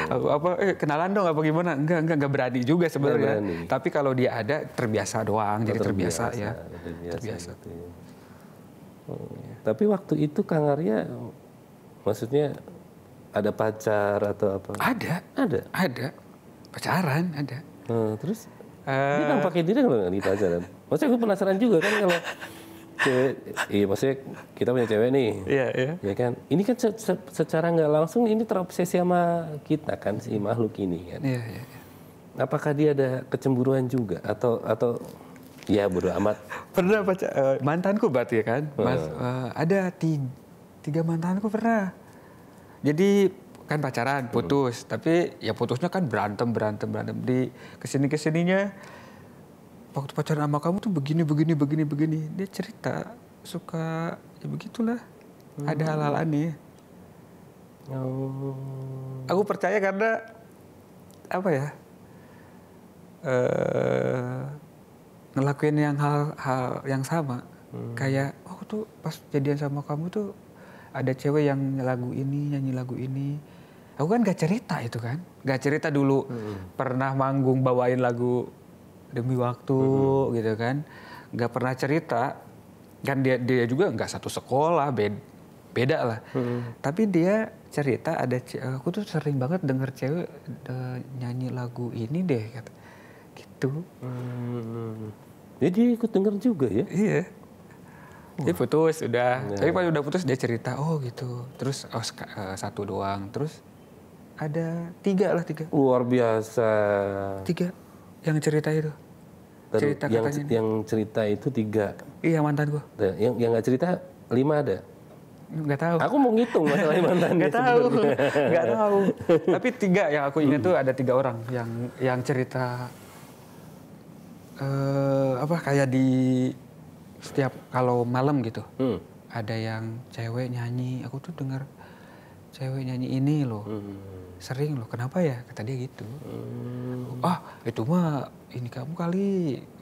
Speaker 2: Aku apa eh, kenalan dong apa gimana? Enggak enggak enggak berani juga sebenarnya. Tapi kalau dia ada terbiasa doang, jadi terbiasa, terbiasa ya. ya
Speaker 1: terbiasa. terbiasa. Gitu iya. Tapi waktu itu Kang Arya maksudnya ada pacar atau apa? Ada. Ada. Ada. Pacaran ada. Hmm, terus uh, dia eh, nampakin diri kalau nggak di pacaran? Maksudnya aku penasaran juga kan kalau cewek, iya maksudnya kita punya cewek nih, iya iya, ya kan, ini kan secara nggak langsung ini terobsesi sama kita kan si makhluk ini kan, iya iya. iya. Apakah dia ada kecemburuan juga atau
Speaker 2: atau ya bodo amat? Pernah baca uh, mantanku berarti ya kan, Mas, uh, ada tiga, tiga mantanku pernah. Jadi kan pacaran putus, hmm. tapi ya putusnya kan berantem berantem berantem di kesini kesininya waktu pacaran sama kamu tuh begini begini begini begini dia cerita suka ya begitulah hmm. ada hal-hal aneh oh. aku percaya karena apa ya uh, ngelakuin yang hal-hal yang sama hmm. kayak oh, aku tuh pas jadian sama kamu tuh ada cewek yang lagu ini nyanyi lagu ini aku kan gak cerita itu kan gak cerita dulu hmm. pernah manggung bawain lagu demi waktu hmm. gitu kan nggak pernah cerita kan dia dia juga nggak satu sekolah bed beda lah hmm. tapi dia cerita ada aku tuh sering banget denger cewek de, nyanyi lagu ini deh kata gitu
Speaker 1: hmm. ikut denger juga ya iya dia putus udah ya. tapi
Speaker 2: pas udah putus dia cerita oh gitu terus oh, e, satu doang terus ada tiga lah tiga luar biasa tiga yang cerita itu Baru cerita yang, katanya
Speaker 1: yang cerita itu tiga iya mantan gua yang yang nggak cerita lima
Speaker 2: ada nggak tahu aku mau ngitung masalah mantan nggak tahu nggak tahu tapi tiga yang aku ingat tuh ada tiga orang yang yang cerita uh, apa kayak di setiap kalau malam gitu hmm. ada yang cewek nyanyi aku tuh dengar cewek nyanyi ini loh hmm sering loh kenapa ya kata dia gitu hmm. ah itu mah ini kamu kali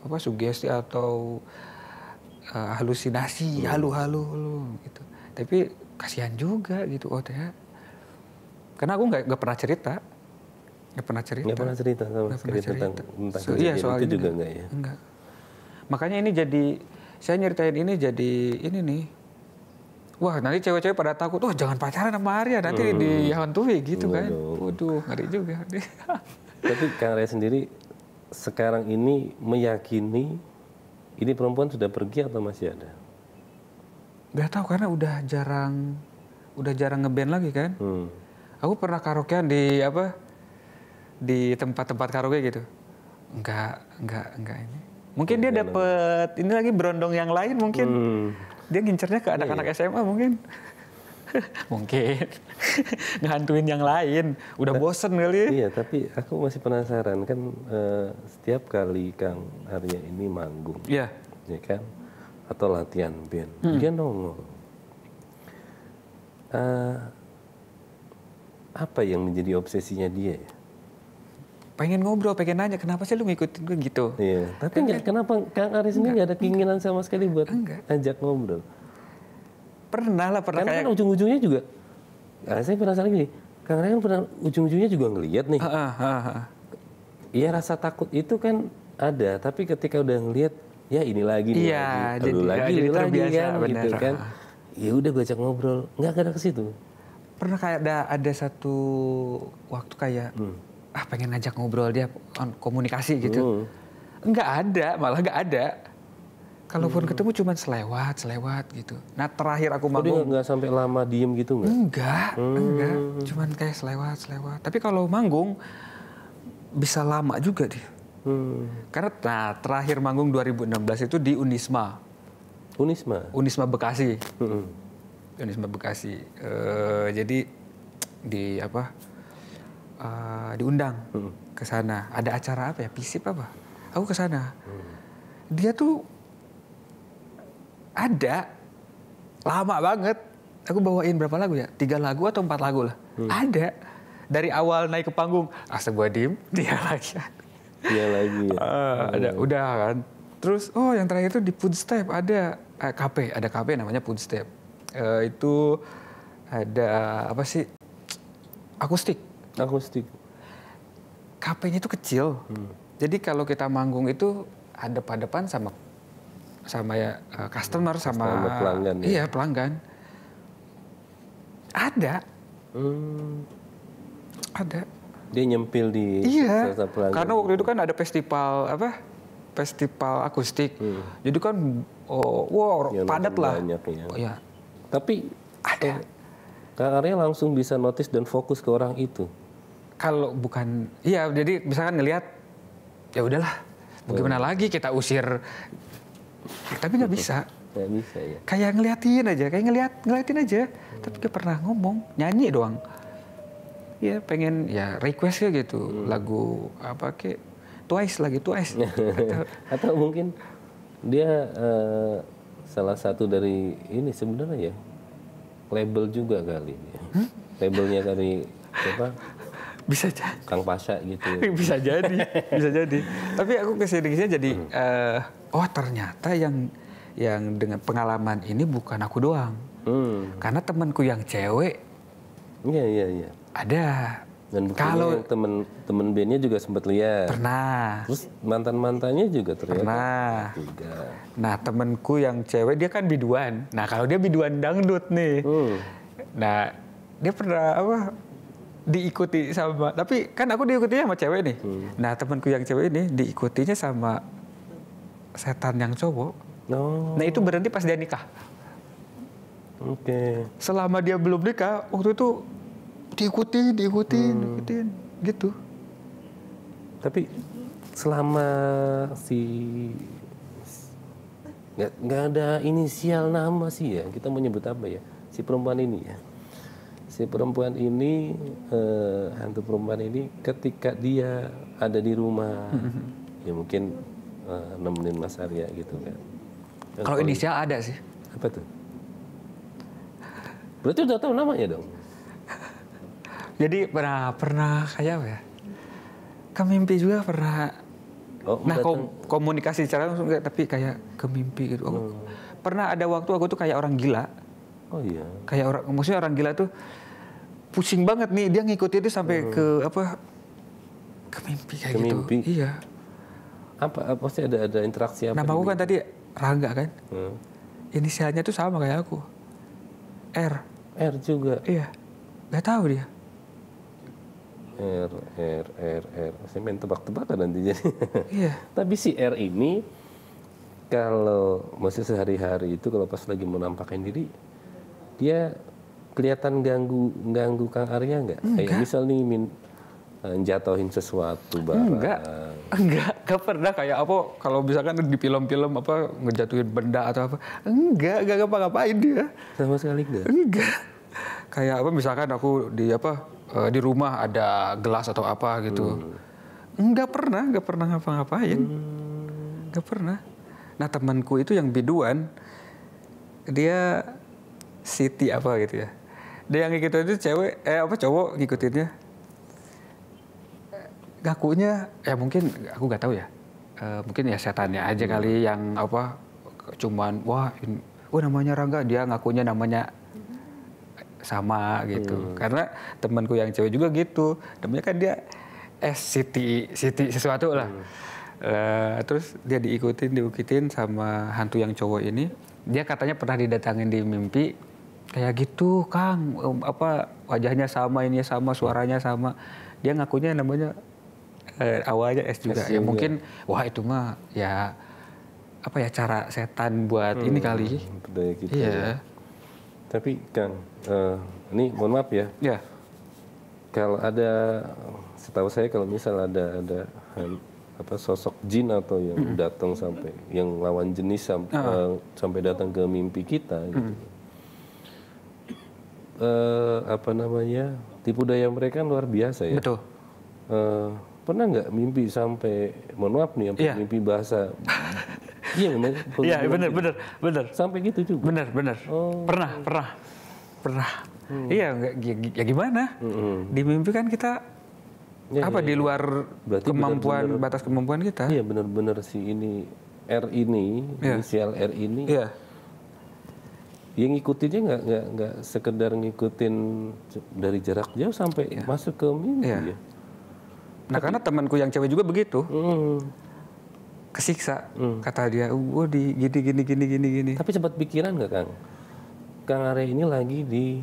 Speaker 2: apa sugesti atau uh, halusinasi hmm. halu-halu hmm. gitu tapi kasihan juga gitu oh ya karena aku nggak pernah cerita nggak pernah cerita nggak pernah cerita sama gak pernah cerita. tentang tentang so, iya, soal itu juga gitu. nggak ya enggak. makanya ini jadi saya nyeritain ini jadi ini nih Wah nanti cewek-cewek pada takut, wah jangan pacaran sama Arya nanti hmm. dihantui gitu kan. Waduh. kan.
Speaker 1: Waduh ngeri juga. Tapi Kang Arya sendiri sekarang ini meyakini ini perempuan sudah pergi atau masih ada?
Speaker 2: Gak tahu karena udah jarang udah jarang ngeband lagi kan. Hmm. Aku pernah karaokean di apa di tempat-tempat karaoke gitu. Enggak, enggak, enggak ini. Mungkin dia dapat ini lagi berondong yang lain mungkin. Hmm dia ngincernya ke anak-anak yeah. SMA mungkin mungkin ngehantuin yang lain udah
Speaker 1: bosen kali iya tapi aku masih penasaran kan uh, setiap kali Kang Arya ini manggung iya yeah. ya kan atau latihan band hmm. dia nongol uh, apa yang menjadi
Speaker 2: obsesinya dia ya pengen ngobrol, pengen nanya kenapa sih lu ngikutin gue gitu. Iya. Tapi enggak,
Speaker 1: kenapa Kang Ari ini enggak ada keinginan sama sekali buat enggak.
Speaker 2: ajak ngobrol?
Speaker 1: Pernah lah, pernah Karena kan kayak... kan ujung-ujungnya juga. Nah, saya penasaran gini, Kang Ari kan pernah ujung-ujungnya juga ngelihat nih. Iya rasa takut itu kan ada, tapi ketika udah ngelihat, ya ini lagi, ini ya, lagi, jadi, lagi, ini lagi kan, gitu bener. gitu kan. Ya udah gue ajak ngobrol,
Speaker 2: nggak ada ke situ. Pernah kayak ada ada satu waktu kayak hmm ah pengen ngajak ngobrol dia komunikasi gitu. Hmm. Nggak ada, malah nggak ada. Kalaupun hmm. ketemu cuman selewat, selewat gitu. Nah terakhir aku manggung. Oh, nggak sampai lama diem gitu nggak? Enggak, hmm. enggak. Cuman kayak selewat, selewat. Tapi kalau manggung bisa lama juga dia. Hmm. Karena nah, terakhir manggung 2016 itu di Unisma. Unisma? Unisma Bekasi. Hmm. Unisma Bekasi. Uh, jadi di apa? uh, diundang hmm. ke sana. Ada acara apa ya? Pisip apa? Aku ke sana. Hmm. Dia tuh ada lama banget. Aku bawain berapa lagu ya? Tiga lagu atau empat lagu lah. Hmm. Ada dari awal naik ke panggung. gua dim dia lagi. Dia lagi. Ya? Uh, hmm. Ada, udah kan. Terus, oh yang terakhir itu di food step ada eh, KP, ada KP namanya food Uh, eh, itu ada apa sih? Akustik akustik kp itu kecil hmm. jadi kalau kita manggung itu ada pada depan sama sama ya customer, eh, customer sama pelanggan ya? iya ya. pelanggan ada hmm. ada dia nyempil
Speaker 1: di iya karena
Speaker 2: waktu itu kan ada festival apa festival akustik hmm. jadi kan
Speaker 1: oh, wow ya, padat lah banyak, ya. Oh, ya. tapi ada eh, Kak Arya langsung bisa notice dan fokus ke orang itu
Speaker 2: kalau bukan iya jadi misalkan ngelihat ya udahlah bagaimana hmm. lagi kita usir tapi nggak bisa nggak bisa ya kayak ngeliatin aja kayak ngeliat ngeliatin aja hmm. tapi gak pernah ngomong nyanyi doang ya pengen ya request ya gitu hmm. lagu apa ke twice lagi twice atau,
Speaker 1: atau mungkin dia uh, salah satu dari ini sebenarnya ya label juga kali hmm? labelnya dari siapa
Speaker 2: Bisa jadi. Kang Pasha gitu. bisa jadi, bisa jadi. Tapi aku kesini kesini jadi hmm. uh, oh ternyata yang yang dengan pengalaman ini bukan aku doang. Hmm. Karena temanku yang cewek. Iya iya iya. Ada. Dan
Speaker 1: kalau temen-temen bandnya juga sempat lihat. Pernah. Terus mantan mantannya juga terlihat. Pernah.
Speaker 2: Juga. Nah temanku yang cewek dia kan biduan. Nah kalau dia biduan dangdut nih. Hmm. Nah dia pernah apa diikuti sama tapi kan aku diikutinya sama cewek nih hmm. nah temanku yang cewek ini diikutinya sama setan yang cowok no. Oh. nah itu berhenti pas dia nikah oke okay. selama dia belum nikah waktu itu diikuti diikuti hmm. diikutin
Speaker 1: gitu tapi selama si nggak nggak ada inisial nama sih ya kita menyebut apa ya si perempuan ini ya si perempuan ini eh, hantu perempuan ini ketika dia ada di rumah mm-hmm. ya mungkin eh, nemenin Mas Arya gitu kan. Kalau inisial ada sih. Apa tuh?
Speaker 2: Berarti udah tahu namanya dong. Jadi pernah pernah kayak apa ya? kemimpi juga pernah. Oh, nah kom komunikasi secara langsung tapi kayak kemimpi gitu. oh. Pernah ada waktu aku tuh kayak orang gila. Oh iya. Kayak orang maksudnya orang gila tuh pusing banget nih dia ngikutin dia sampai hmm. ke apa ke mimpi
Speaker 1: kayak ke gitu. Mimpi.
Speaker 2: Iya. Apa pasti ada ada
Speaker 1: interaksi apa? Nama aku kan
Speaker 2: tadi Rangga
Speaker 1: kan. Hmm.
Speaker 2: Inisialnya tuh sama kayak aku. R. R juga. Iya. Gak tahu dia.
Speaker 1: R R R R. Saya main tebak-tebakan nanti jadi. Iya. Tapi si R ini kalau masih sehari-hari itu kalau pas lagi mau nampakin diri dia kelihatan ganggu ganggu Kang Arya nggak? Kayak misal nih min eh, jatuhin sesuatu barang. Enggak.
Speaker 2: Enggak, enggak pernah kayak apa kalau misalkan di film-film apa ngejatuhin benda atau apa. Enggak, enggak apa ngapain dia. Sama sekali enggak. Enggak. Kayak apa misalkan aku di apa eh, di rumah ada gelas atau apa gitu. Hmm. Enggak pernah, enggak pernah ngapa-ngapain. Hmm. Enggak pernah. Nah, temanku itu yang biduan dia Siti apa gitu ya dia yang ngikutin itu cewek eh apa cowok ngikutinnya ngakunya ya mungkin aku gak tahu ya E, mungkin ya setannya aja hmm. kali yang apa cuman wah in, oh namanya Rangga dia ngakunya namanya sama gitu hmm. karena temanku yang cewek juga gitu namanya kan dia eh Siti Siti sesuatu lah hmm. e, terus dia diikutin diukitin sama hantu yang cowok ini dia katanya pernah didatangin di mimpi kayak gitu Kang apa wajahnya sama ini sama suaranya sama dia ngakunya namanya eh, awalnya S juga S ya juga. mungkin wah itu mah ya apa ya cara setan buat hmm, ini kali budaya gitu iya. ya.
Speaker 1: tapi Kang uh, ini mohon maaf ya. ya kalau ada setahu saya kalau misal ada ada apa sosok jin atau yang mm -hmm. datang sampai yang lawan jenis sampai uh -huh. Eh, uh, sampai datang ke mimpi kita gitu. mm -hmm eh, apa namanya tipu daya mereka kan luar biasa ya. Betul. Eh, pernah nggak mimpi sampai mohon maaf nih sampai yeah. mimpi bahasa
Speaker 2: iya memang iya benar benar benar sampai gitu juga benar benar oh. pernah pernah pernah hmm. iya ya, ya gimana hmm. dimimpikan kita ya, apa ya, di ya. luar Berarti kemampuan -bener, batas kemampuan kita iya benar-benar si ini
Speaker 1: R ini ya. inisial R ini ya yang ngikutinnya nggak nggak nggak sekedar ngikutin dari jarak jauh sampai ya. masuk ke mimpi ya. ya.
Speaker 2: Nah Tapi, karena temanku yang cewek juga begitu. Mm. Kesiksa, mm. kata dia, uh, gue di gini gini gini gini gini. Tapi sempat pikiran nggak kang? Kang
Speaker 1: Are ini lagi di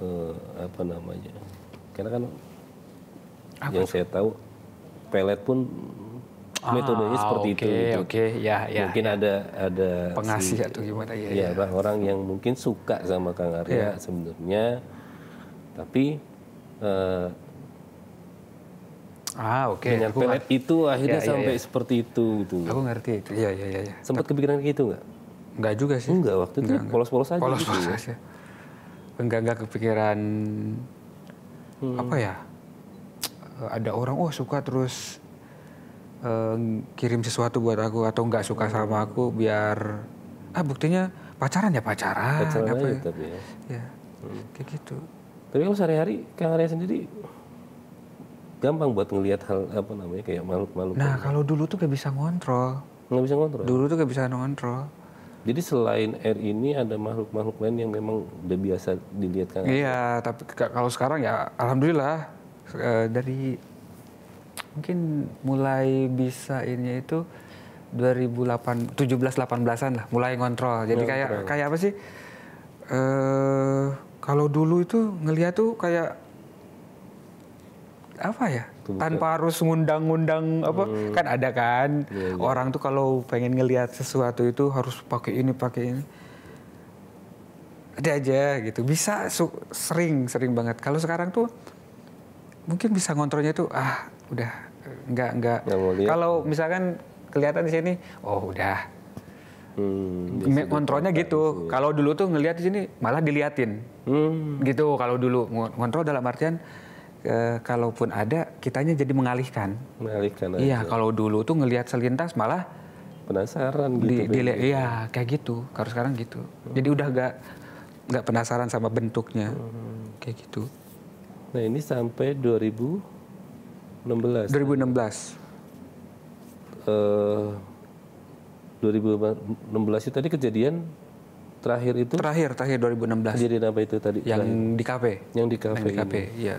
Speaker 1: uh, apa namanya? Karena kan apa yang saya tahu pelet pun ah, metodenya seperti okay, itu. Oke, gitu. okay, ya, ya. Mungkin ya. ada ada pengasih si, atau gimana ya. Ya, ya. orang yang mungkin suka sama Kang Arya ya. sebenarnya, tapi uh,
Speaker 2: Ah, oke. Okay. Dengan itu akhirnya ya, ya, sampai ya,
Speaker 1: seperti itu gitu. Aku ngerti itu. Iya, iya, iya. Ya. ya, ya Sempat kepikiran gitu enggak? Enggak juga sih. Enggak, waktu itu polos-polos aja. Polos-polos gitu,
Speaker 2: aja. Enggak, enggak kepikiran hmm. apa ya? Ada orang oh suka terus kirim eh, sesuatu buat aku atau nggak suka hmm. sama aku biar ah buktinya pacaran ya pacaran, pacaran apa ya. tapi ya, ya hmm. kayak gitu tapi kalau sehari-hari kang Arya sendiri
Speaker 1: gampang buat ngelihat hal apa namanya kayak makhluk-makhluk nah
Speaker 2: kalau dulu tuh gak bisa ngontrol nggak bisa ngontrol dulu tuh gak bisa ngontrol
Speaker 1: jadi selain air ini ada makhluk-makhluk lain yang memang udah biasa dilihat kan?
Speaker 2: Iya, tapi kalau sekarang ya alhamdulillah eh, dari mungkin mulai bisa ini itu 2008 17 18-an lah mulai ngontrol. Jadi kayak kayak apa sih? Eh kalau dulu itu ngelihat tuh kayak apa ya? Tuh, tanpa harus ngundang-ngundang apa hmm. kan ada kan iya, iya. orang tuh kalau pengen ngelihat sesuatu itu harus pakai ini pakai ini ada aja gitu bisa sering sering banget kalau sekarang tuh mungkin bisa ngontrolnya tuh ah udah nggak nggak. Kalau misalkan kelihatan di sini, oh udah. Hmm, kontrolnya gitu. Kalau dulu tuh ngelihat di sini malah diliatin. Hmm. Gitu kalau dulu kontrol dalam artian e, kalaupun ada kitanya jadi mengalihkan. Mengalihkan. Iya, kalau dulu tuh ngelihat selintas malah penasaran gitu. Di, di, iya, kayak gitu. Kalau sekarang gitu. Hmm. Jadi udah gak nggak penasaran sama bentuknya. Hmm. Kayak gitu.
Speaker 1: Nah, ini sampai 2000 2016. 2016. Uh, 2016 itu tadi kejadian terakhir itu terakhir terakhir 2016 kejadian apa itu tadi yang terakhir. di kafe yang di kafe yang di kafe ya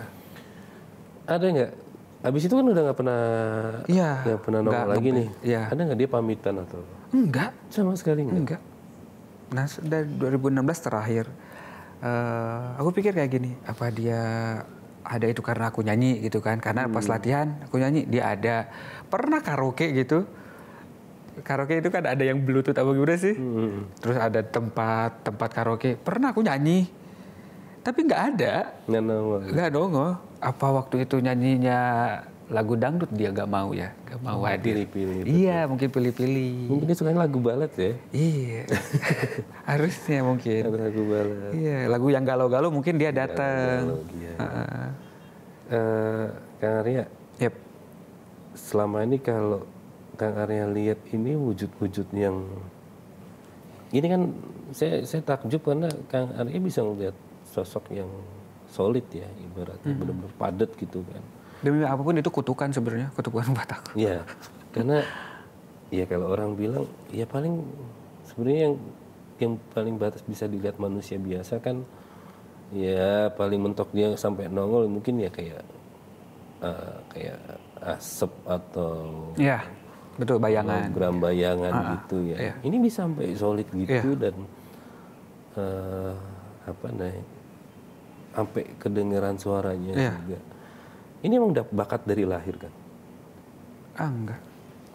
Speaker 1: ada nggak abis itu kan udah nggak pernah ya nggak pernah nongol lagi nih ya. ada nggak dia pamitan atau
Speaker 2: enggak sama sekali enggak, enggak. nah dari 2016 terakhir uh, aku pikir kayak gini apa dia ada itu karena aku nyanyi gitu kan karena hmm. pas latihan aku nyanyi dia ada pernah karaoke gitu karaoke itu kan ada yang bluetooth apa gimana sih hmm, hmm, hmm. terus ada tempat tempat karaoke pernah aku nyanyi tapi nggak ada nggak nongol nggak nongol apa waktu itu nyanyinya lagu dangdut dia gak mau ya, gak mau oh, hadir. Pilih-pilih. Iya, mungkin pilih-pilih. Mungkin dia sukanya lagu balet ya. Iya, harusnya mungkin. Lagu balet. Iya, lagu yang galau-galau mungkin dia datang. Iya. Uh
Speaker 1: Kang Arya, yep. selama ini kalau Kang Arya lihat ini wujud-wujud yang ini kan saya saya takjub karena Kang Arya bisa melihat sosok yang solid ya ibaratnya mm -hmm. benar-benar padat gitu kan
Speaker 2: demi apapun itu kutukan sebenarnya kutukan buat
Speaker 1: aku iya karena ya kalau orang bilang ya paling sebenarnya yang yang paling batas bisa dilihat manusia biasa kan ya paling mentok dia sampai nongol mungkin ya kayak uh, kayak asap atau ya
Speaker 2: betul bayangan
Speaker 1: gram bayangan uh, gitu ya iya. ini bisa sampai solid gitu iya. dan uh, apa nih sampai kedengeran suaranya iya. juga ini emang bakat dari lahir kan?
Speaker 2: Ah, enggak.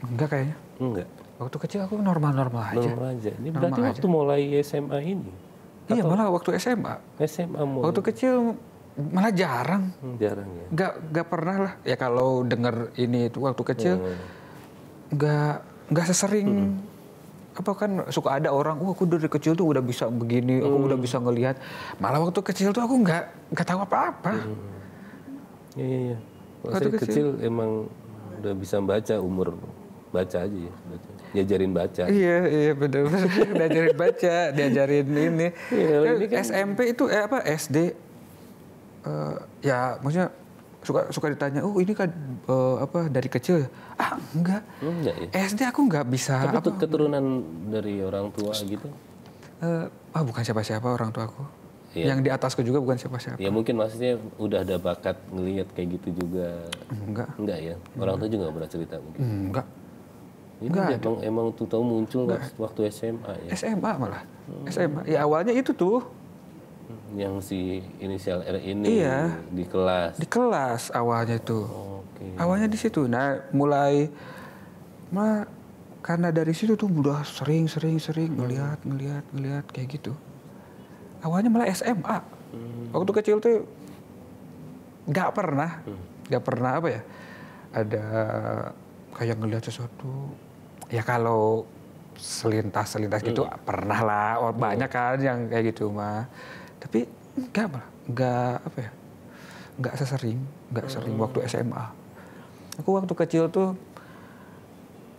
Speaker 2: Enggak kayaknya. Enggak. Waktu kecil aku normal-normal aja. Normal aja. Ini normal berarti aja. waktu mulai SMA ini. Iya, malah waktu SMA. SMA mulai. Waktu kecil malah jarang. Hmm, jarang ya. Enggak enggak pernah lah. Ya kalau denger ini itu waktu kecil hmm. enggak enggak sesering hmm apa kan suka ada orang, wah oh, aku dari kecil tuh udah bisa begini, aku hmm. udah bisa ngelihat. Malah waktu kecil tuh aku nggak nggak tahu apa-apa. Hmm. Iya iya. Ya. Kalau saya kecil, kecil
Speaker 1: emang udah bisa baca umur baca aja ya. Baca. Diajarin baca.
Speaker 2: Iya iya benar benar diajarin baca, diajarin ini. Ya, ini kan... kan SMP itu eh, apa SD uh, eh, ya maksudnya suka suka ditanya, oh ini kan uh, apa dari kecil? Ya? Ah enggak. Hmm, enggak ya. SD aku enggak bisa. Tapi apa,
Speaker 1: keturunan dari orang tua gitu?
Speaker 2: Uh, ah bukan siapa-siapa orang tua aku. Ya. Yang di atasku juga bukan siapa-siapa.
Speaker 1: Ya mungkin maksudnya udah ada bakat ngelihat kayak gitu juga. Enggak. Enggak ya. Orang tua juga gak pernah cerita mungkin. Enggak. Ini Enggak emang emang tuh tahu muncul Enggak. waktu SMA ya. SMA malah.
Speaker 2: Hmm. SMA. Ya awalnya itu tuh.
Speaker 1: Hmm, yang si inisial R ini iya. di kelas. Di kelas awalnya itu.
Speaker 2: Oh, okay. Awalnya di situ. Nah, mulai mah karena dari situ tuh udah sering sering sering ngelihat ngelihat ngelihat kayak gitu awalnya malah SMA. Hmm. Waktu kecil tuh nggak pernah, hmm. nggak pernah apa ya, ada kayak ngeliat sesuatu. Ya kalau selintas-selintas gitu hmm. pernah lah, oh, hmm. banyak kan yang kayak gitu mah. Tapi nggak malah, nggak apa ya, nggak sesering, nggak sering waktu SMA. Aku waktu kecil tuh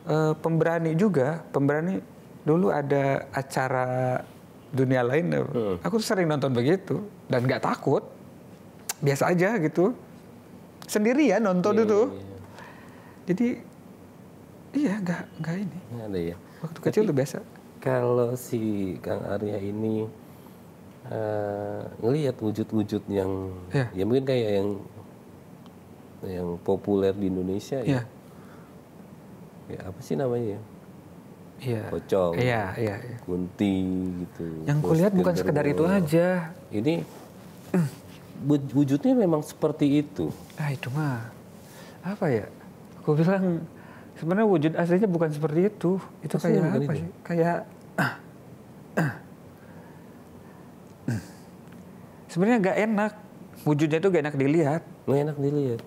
Speaker 2: e, pemberani juga, pemberani dulu ada acara dunia lain eh, hmm. aku sering nonton begitu dan nggak takut biasa aja gitu sendiri ya nonton yeah, itu yeah, yeah. jadi iya nggak nggak ini ada ya waktu kecil tuh biasa
Speaker 1: kalau si Kang Arya ini uh, ngelihat wujud-wujud yang yeah. ya mungkin kayak yang yang populer di Indonesia yeah. ya ya apa sih namanya ya
Speaker 2: iya. pocong, iya, iya, iya.
Speaker 1: gunting gitu. Yang kulihat bukan sekedar itu aja. Ini wujudnya memang seperti itu.
Speaker 2: Ah itu mah apa ya? Aku bilang sebenarnya wujud aslinya bukan seperti itu. Itu Masih kayak apa itu? sih? Kayak sebenarnya nggak enak. Wujudnya itu gak enak dilihat. Gak enak dilihat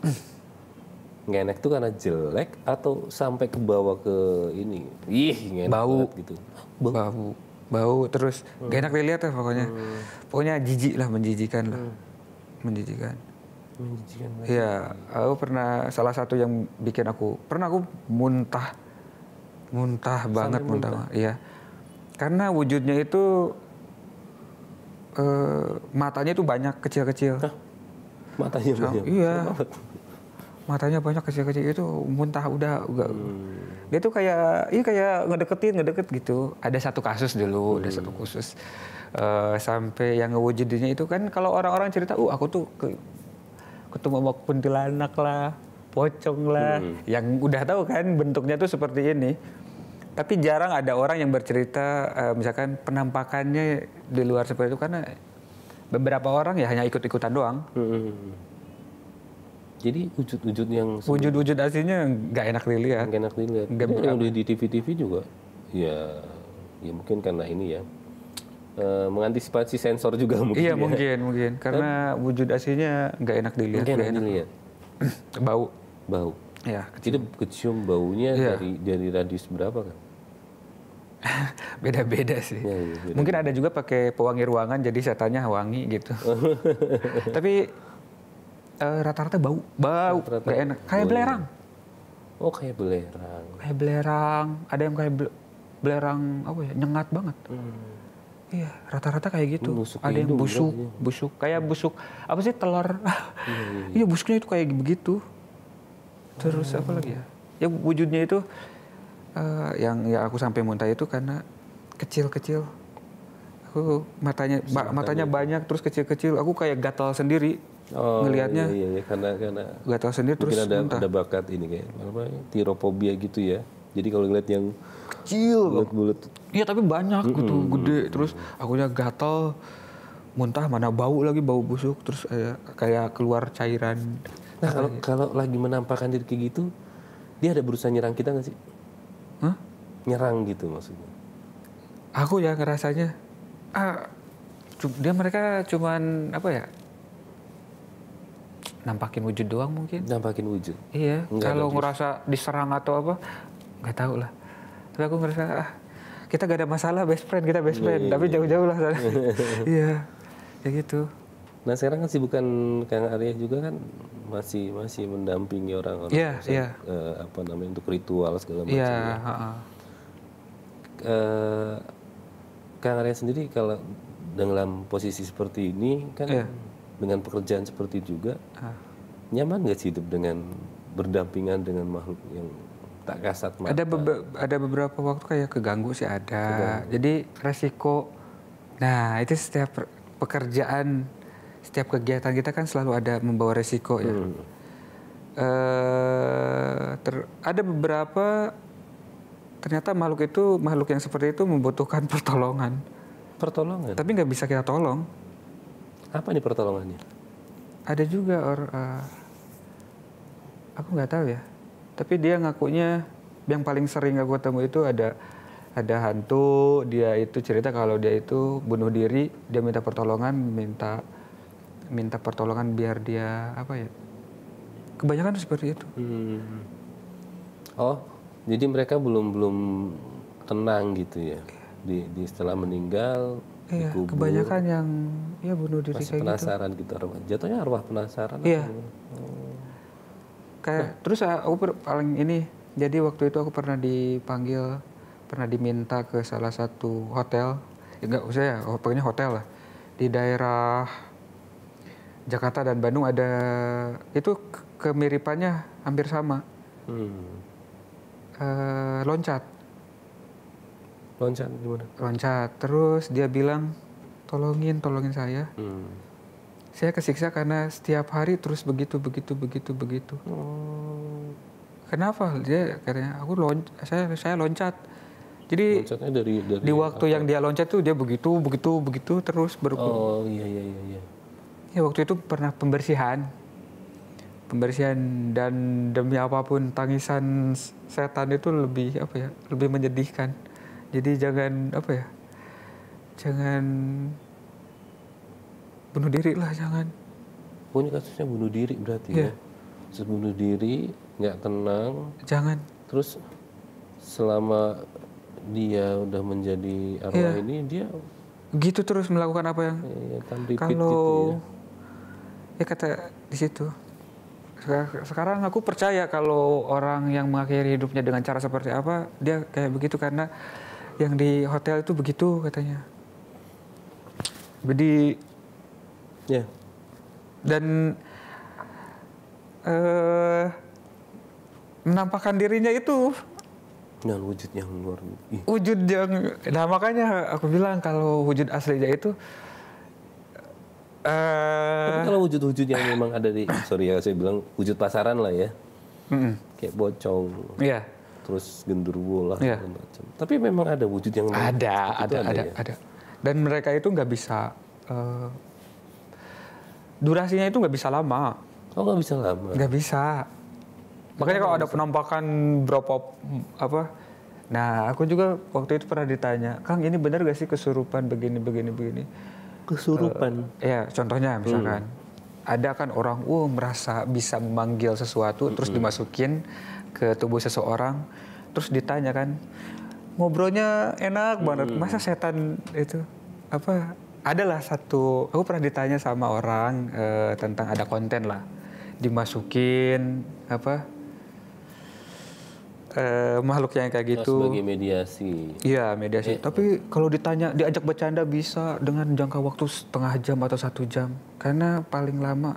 Speaker 1: ngenek tuh karena jelek atau sampai ke bawah ke ini ih
Speaker 2: ngenek bau gitu bau bau, bau terus hmm. gak enak dilihat ya pokoknya hmm. pokoknya jijik lah menjijikan lah hmm. menjijikan iya aku pernah salah satu yang bikin aku pernah aku muntah muntah sampai banget muntah, muntah. iya karena wujudnya itu uh, matanya itu banyak kecil-kecil matanya banyak iya matanya banyak kecil-kecil itu muntah udah enggak. Hmm. Dia tuh kayak iya kayak ngedeketin ngedeket gitu. Ada satu kasus dulu, hmm. ada satu hmm. khusus uh, sampai yang ngewujudinnya itu kan kalau orang-orang cerita, "Uh, aku tuh ke, ketemu sama kuntilanak lah, pocong lah." Hmm. Yang udah tahu kan bentuknya tuh seperti ini. Tapi jarang ada orang yang bercerita uh, misalkan penampakannya di luar seperti itu karena beberapa orang ya hanya ikut-ikutan doang. Hmm jadi wujud-wujud yang wujud-wujud aslinya nggak enak dilihat. Nggak enak dilihat. Gak yang udah di TV-TV juga,
Speaker 1: ya, ya mungkin karena ini ya Uh, mengantisipasi sensor juga mungkin. Iya ya. mungkin mungkin karena
Speaker 2: Dan, wujud aslinya nggak enak dilihat. Nggak enak, enak
Speaker 1: dilihat.
Speaker 2: bau. Bau. Ya. Kecium. kecium baunya ya. dari dari radius berapa kan? Beda-beda sih. Ya, ya, beda. Mungkin ada juga pakai pewangi ruangan jadi saya tanya wangi gitu. Tapi Eh, rata-rata bau, bau, rata -rata gak enak. Kayak iya. belerang. Oh kayak belerang. Kayak belerang, ada yang kayak belerang apa ya, nyengat banget. Hmm. Iya, rata-rata kayak gitu. Busuk ada yang busuk, ya. busuk, kayak iya. busuk apa sih telur? Iya, iya, iya. busuknya itu kayak begitu. Terus hmm. apa lagi ya? Ya wujudnya itu uh, yang ya aku sampai muntah itu karena kecil-kecil aku matanya matanya banyak terus kecil-kecil aku kayak gatal sendiri Oh, ngelihatnya iya,
Speaker 1: iya, iya, karena karena
Speaker 2: nggak tahu sendiri terus ada, ada bakat
Speaker 1: ini kayak apa tiropobia gitu ya jadi kalau ngeliat yang
Speaker 2: kecil bulat-bulat iya tapi banyak mm -hmm. gitu gede terus Aku akunya gatal muntah mana bau lagi bau busuk terus kayak, eh, kayak keluar cairan nah kalau kalau lagi menampakkan diri kayak gitu dia ada berusaha nyerang kita nggak sih Hah? nyerang gitu maksudnya aku ya ngerasanya ah dia mereka cuman apa ya
Speaker 1: nampakin wujud doang mungkin nampakin
Speaker 2: wujud iya kalau ngerasa diserang atau apa nggak tahu lah tapi aku ngerasa ah, kita gak ada masalah best friend kita best friend yeah, tapi iya. jauh-jauh lah iya ya gitu
Speaker 1: nah sekarang kan sih bukan Kang Arya juga kan masih masih mendampingi orang-orang yeah, misal, yeah. Uh, apa namanya untuk ritual segala macam yeah, uh -uh. Uh, Kang Arya sendiri kalau dalam posisi seperti ini kan yeah dengan pekerjaan seperti juga ah. nyaman nggak sih hidup dengan berdampingan dengan makhluk yang tak kasat mata. Ada bebe
Speaker 2: ada beberapa waktu kayak keganggu sih ada. Keganggu. Jadi resiko. Nah itu setiap pekerjaan, setiap kegiatan kita kan selalu ada membawa resiko ya. Hmm. e ada beberapa ternyata makhluk itu makhluk yang seperti itu membutuhkan pertolongan. Pertolongan. Tapi nggak bisa kita tolong apa nih pertolongannya? Ada juga or uh, aku nggak tahu ya. Tapi dia ngakunya yang paling sering aku ketemu itu ada ada hantu, dia itu cerita kalau dia itu bunuh diri, dia minta pertolongan, minta minta pertolongan biar dia apa ya? Kebanyakan seperti itu. Hmm.
Speaker 1: Oh, jadi mereka belum belum tenang gitu ya. Di, di setelah meninggal iya, dikubur. kebanyakan
Speaker 2: yang ya bunuh diri Masih kayak gitu. penasaran
Speaker 1: gitu. gitu arwah. Jatuhnya arwah penasaran. Iya. Hmm.
Speaker 2: Kayak nah. terus aku per, paling ini jadi waktu itu aku pernah dipanggil pernah diminta ke salah satu hotel enggak usah ya oh, pokoknya hotel lah di daerah Jakarta dan Bandung ada itu kemiripannya hampir sama hmm. e, loncat loncat gimana loncat terus dia bilang tolongin tolongin saya hmm. saya kesiksa karena setiap hari terus begitu begitu begitu begitu oh. kenapa dia katanya aku lon saya saya loncat jadi Loncatnya dari, dari di waktu apa? yang dia loncat tuh dia begitu begitu begitu terus berulang oh iya, iya iya iya ya waktu itu pernah pembersihan pembersihan dan demi apapun tangisan setan itu lebih apa ya lebih menyedihkan jadi jangan apa ya jangan bunuh diri lah jangan
Speaker 1: Punya kasusnya bunuh diri berarti yeah. ya terus bunuh diri nggak tenang jangan terus selama dia udah menjadi arwah yeah. ini dia
Speaker 2: gitu terus melakukan apa yang ya, kalau gitu ya. ya kata di situ sekarang aku percaya kalau orang yang mengakhiri hidupnya dengan cara seperti apa dia kayak begitu karena yang di hotel itu begitu katanya. Jadi ya. Yeah. Dan uh, menampakkan dirinya itu
Speaker 1: dengan wujud yang
Speaker 2: luar Wujud yang nah makanya aku bilang kalau wujud aslinya itu
Speaker 1: Uh, kalau wujud-wujud yang memang ada di, sorry ya, saya bilang wujud pasaran lah ya, mm -mm. kayak bocong, yeah terus gendur bola yeah. Iya. macam. Tapi memang
Speaker 2: ada wujud yang ada, ada, ada, ada, ya? ada. Dan mereka itu nggak bisa uh, durasinya itu nggak bisa lama. Oh nggak bisa lama. Nggak bisa. Makanya kalau ada penampakan berapa apa? Nah aku juga waktu itu pernah ditanya, Kang ini benar gak sih kesurupan begini begini begini? Kesurupan. Uh, ya contohnya misalkan. Hmm ada kan orang uh merasa bisa memanggil sesuatu mm-hmm. terus dimasukin ke tubuh seseorang terus ditanya kan ngobrolnya enak banget mm masa setan itu apa adalah satu aku pernah ditanya sama orang eh, tentang ada konten lah dimasukin apa uh, makhluk yang kayak gitu. Oh, sebagai mediasi. Iya mediasi. Eh. Tapi eh. kalau ditanya diajak bercanda bisa dengan jangka waktu setengah jam atau satu jam. Karena paling lama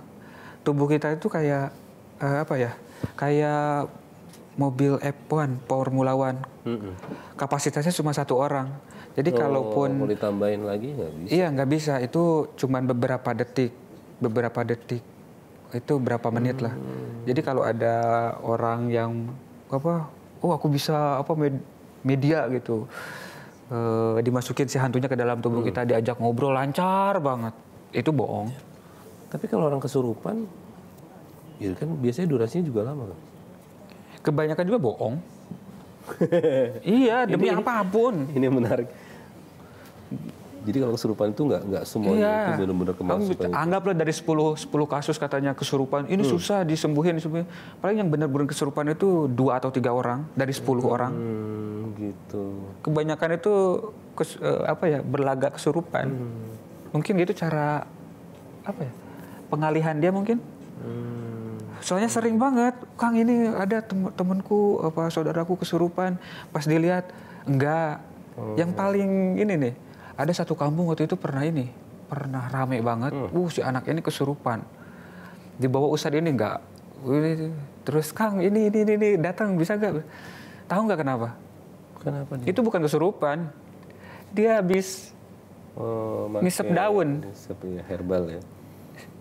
Speaker 2: tubuh kita itu kayak uh, apa ya? Kayak mobil F1 Formula One. Mm -mm. Kapasitasnya cuma satu orang. Jadi oh, kalaupun mau
Speaker 1: ditambahin lagi nggak bisa. Iya
Speaker 2: nggak bisa. Itu cuma beberapa detik, beberapa detik. Itu berapa menit hmm. lah. Jadi kalau ada orang yang apa oh aku bisa apa med media gitu e, dimasukin si hantunya ke dalam tubuh hmm. kita diajak ngobrol lancar banget itu bohong tapi kalau orang kesurupan ya kan biasanya durasinya juga lama kan kebanyakan juga bohong
Speaker 1: iya demi ini, apapun ini menarik jadi kalau kesurupan itu nggak nggak semua iya. itu benar-benar kemasukan.
Speaker 2: Anggaplah dari 10 10 kasus katanya kesurupan, ini hmm. susah disembuhin disembuhin. Paling yang benar-benar kesurupan itu dua atau tiga orang dari 10 hmm, orang. gitu. Kebanyakan itu kes, eh, apa ya berlagak kesurupan. Hmm. Mungkin itu cara apa ya? Pengalihan dia mungkin. Hmm. Soalnya sering banget, Kang ini ada tem temanku apa saudaraku kesurupan, pas dilihat enggak. Hmm. Yang paling ini nih ada satu kampung waktu itu pernah ini, pernah rame banget. Hmm. Uh, si anak ini kesurupan. Dibawa ustadz ini enggak. Terus Kang ini ini ini, ini datang bisa nggak? Tahu nggak kenapa? Kenapa? Dia? Itu bukan kesurupan. Dia habis oh, ngisep daun. Ngisep ya, herbal ya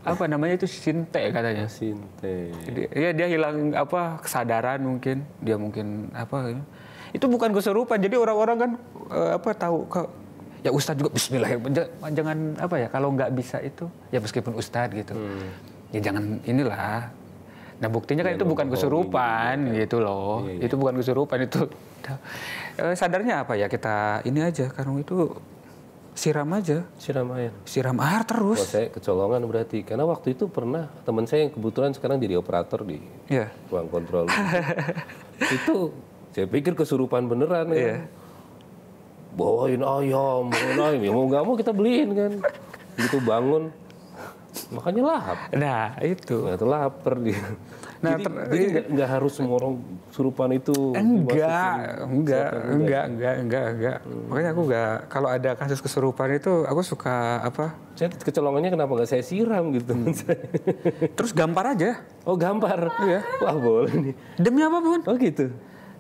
Speaker 2: apa namanya itu sinte katanya ah, sinte dia iya, dia hilang apa kesadaran mungkin dia mungkin apa ya. itu bukan kesurupan jadi orang-orang kan eh, apa tahu ya Ustadz juga Bismillahirrahmanirrahim jangan apa ya kalau nggak bisa itu ya meskipun Ustadz gitu hmm. ya jangan inilah nah buktinya kan ya, itu bukan kesurupan ini, gitu loh iya, iya. itu bukan kesurupan itu eh, sadarnya apa ya kita ini aja karung itu siram aja siram air siram air terus
Speaker 1: Wah, saya kecolongan berarti karena waktu itu pernah teman saya yang kebetulan sekarang jadi operator di yeah. ruang kontrol itu saya pikir kesurupan beneran yeah. ya iya bawain ayam, bawain ayam. Ya mau nggak mau kita beliin kan. Gitu bangun, makanya lahap. Nah itu. Nah, itu lapar dia. Nah, jadi, nggak harus semua orang surupan itu. Enggak,
Speaker 2: enggak, enggak, enggak, enggak, enggak. Hmm. Makanya aku enggak kalau ada kasus kesurupan itu aku suka apa? Saya kecolongannya
Speaker 1: kenapa enggak saya siram gitu. Hmm. Terus gampar aja. Oh, gampar. Iya. Wah,
Speaker 2: boleh nih. Demi apapun. Oh, gitu.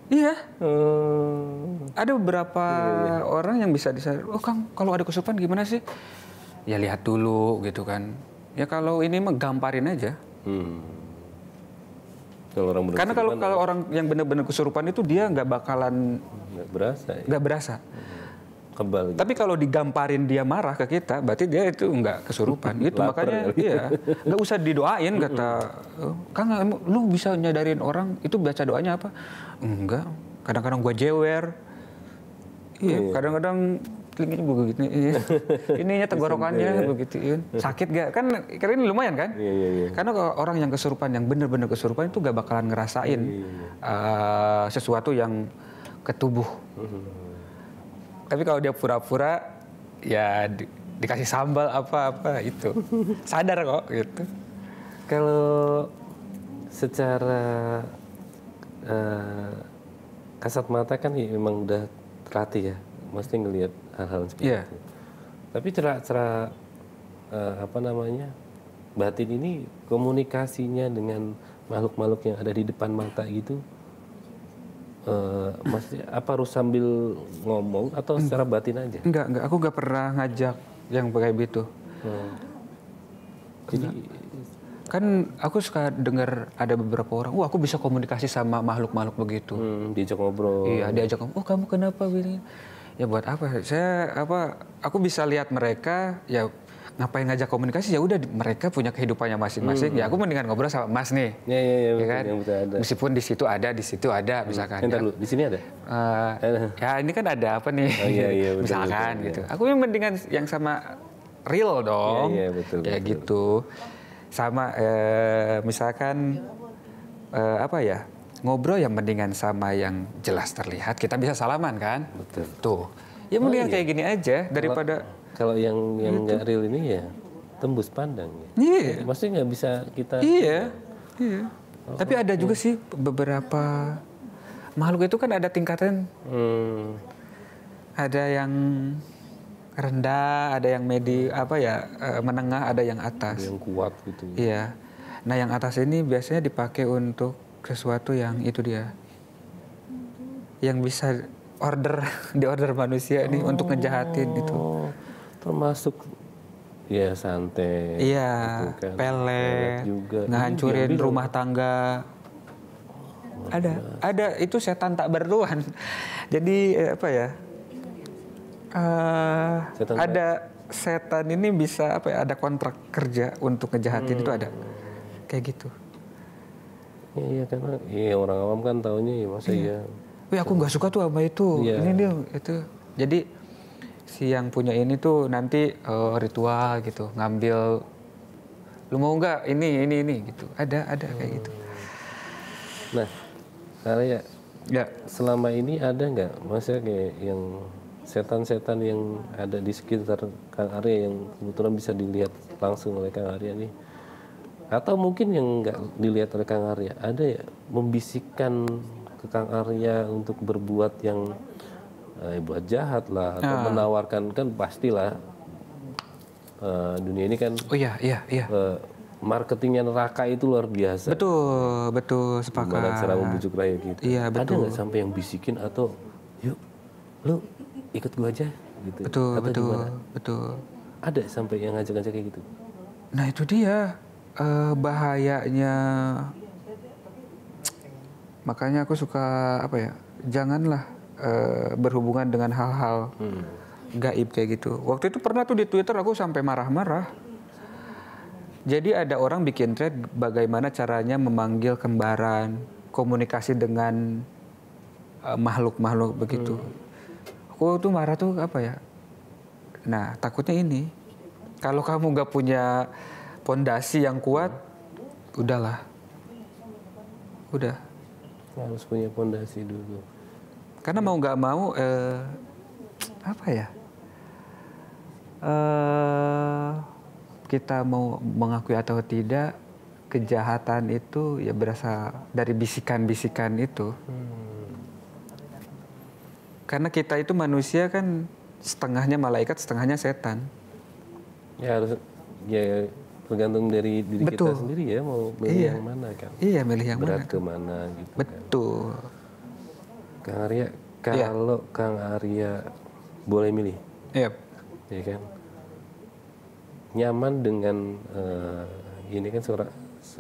Speaker 2: Iya. Hmm. Ada beberapa iya, iya, iya, orang yang bisa disadari. Oh Kang, kalau ada kesurupan gimana sih? Ya lihat dulu gitu kan. Ya kalau ini menggamparin aja. Hmm. Kalau
Speaker 1: orang Karena kalau kalau ya.
Speaker 2: orang yang benar-benar kesurupan itu dia nggak bakalan nggak berasa. Ya. Nggak berasa. Hmm kebal. Gitu. Tapi kalau digamparin dia marah ke kita, berarti dia itu nggak kesurupan. Itu makanya iya nggak usah didoain kata oh, Kang lu bisa nyadarin orang itu baca doanya apa? Enggak. Kadang-kadang gua jewer. Iya, kadang-kadang telinganya iya. ya. begitu. gitu iya. ininya tenggorokannya begitu. sakit gak kan karena ini lumayan kan iya, iya, iya. karena orang yang kesurupan yang bener-bener kesurupan itu gak bakalan ngerasain iya, iya. Uh, sesuatu yang ketubuh mm-hmm. Tapi kalau dia pura-pura ya di, dikasih sambal apa-apa itu. Sadar kok gitu.
Speaker 1: Kalau secara uh, kasat mata kan ya memang udah terlatih ya. Mesti ngelihat hal-hal seperti yeah. itu. Tapi cara-cara uh, eh, apa namanya? batin ini komunikasinya dengan makhluk-makhluk yang ada di depan mata gitu Eh, maksudnya apa harus sambil
Speaker 2: ngomong atau hmm. secara batin aja? Enggak, enggak. Aku enggak pernah ngajak yang kayak gitu. Hmm. Jadi kan aku suka dengar ada beberapa orang, wah uh, aku bisa komunikasi sama makhluk-makhluk begitu. Hmm, diajak ngobrol. Iya, diajak ngobrol. Oh, kamu kenapa begini? Gitu. Ya buat apa? Saya apa? Aku bisa lihat mereka, ya ngapain ngajak komunikasi ya udah mereka punya kehidupannya masing-masing hmm. ya aku mendingan ngobrol sama Mas nih ya, ya, ya, ya betul, kan ya, betul, ada. meskipun di situ ada di situ ada hmm. misalkan Entar ya. dulu di sini ada uh, ya ini kan ada apa nih oh, iya, iya, betul, misalkan betul, gitu. betul, gitu ya. aku yang mendingan yang sama real dong ya, ya, betul, ya betul. gitu sama eh, misalkan eh, apa ya ngobrol yang mendingan sama yang jelas terlihat kita bisa salaman kan betul tuh ya oh, mendingan oh, iya. kayak gini aja daripada kalau yang yang gitu. nggak real ini ya
Speaker 1: tembus pandang ya. Iya. Maksudnya nggak bisa kita. Iya. Iya. Oh,
Speaker 2: Tapi ada juga juga iya. sih beberapa makhluk itu kan ada tingkatan.
Speaker 1: Hmm.
Speaker 2: Ada yang rendah, ada yang medi apa ya e, menengah, ada yang atas. Ada yang kuat gitu. Iya. Nah yang atas ini biasanya dipakai untuk sesuatu yang itu dia, yang bisa order di order manusia oh. untuk ngejahatin itu termasuk ya santai iya gitu kan. pelet juga iya, ngancurin rumah tangga oh, ada ada itu setan tak berduan. jadi eh, apa ya uh, setan ada saya? setan ini bisa apa ya ada kontrak kerja untuk ngejahatin hmm. itu ada kayak gitu ya, iya karena iya orang awam kan tahunya ya masa iya, ya. Wih aku nggak suka tuh apa itu Ya. ini dia itu jadi si yang punya ini tuh nanti uh, eh, ritual gitu ngambil lu mau nggak ini ini ini gitu ada ada hmm. kayak gitu
Speaker 1: nah Arya ya selama ini ada nggak maksudnya kayak yang setan-setan yang ada di sekitar Kang Arya yang kebetulan bisa dilihat langsung oleh Kang Arya nih atau mungkin yang nggak dilihat oleh Kang Arya ada ya membisikkan ke Kang Arya untuk berbuat yang eh, buat jahat lah atau ah. menawarkan kan pastilah uh, dunia ini kan oh iya iya iya uh, eh, marketingnya neraka itu luar biasa
Speaker 2: betul betul sepakat Gimana cara membujuk rakyat gitu iya betul ada nggak sampai
Speaker 1: yang bisikin atau yuk lu ikut gua aja gitu betul atau betul gimana? betul ada sampai yang ngajak-ngajak kayak gitu
Speaker 2: nah itu dia uh, bahayanya makanya aku suka apa ya janganlah Eh, berhubungan dengan hal-hal hmm. gaib kayak gitu. Waktu itu pernah tuh di Twitter aku sampai marah-marah. Jadi ada orang bikin thread bagaimana caranya memanggil kembaran, komunikasi dengan eh, makhluk-makhluk uh, begitu. Hmm. Aku tuh marah tuh apa ya? Nah takutnya ini, kalau kamu gak punya pondasi yang kuat, udahlah, udah. Harus punya
Speaker 1: pondasi dulu.
Speaker 2: Karena mau nggak mau eh, apa ya? Eh, kita mau mengakui atau tidak kejahatan itu ya berasal dari bisikan-bisikan itu. Hmm. Karena kita itu manusia kan setengahnya malaikat, setengahnya setan. Ya harus
Speaker 1: ya tergantung dari diri Betul. kita sendiri ya mau milih iya. yang mana kan. Iya,
Speaker 2: milih yang Berat mana. Berat
Speaker 1: ke mana gitu. Kan. Betul. Kan. Kang Arya, iya. kalau yeah. Kang Arya boleh milih, yep. ya iya kan, nyaman dengan uh, ini kan surat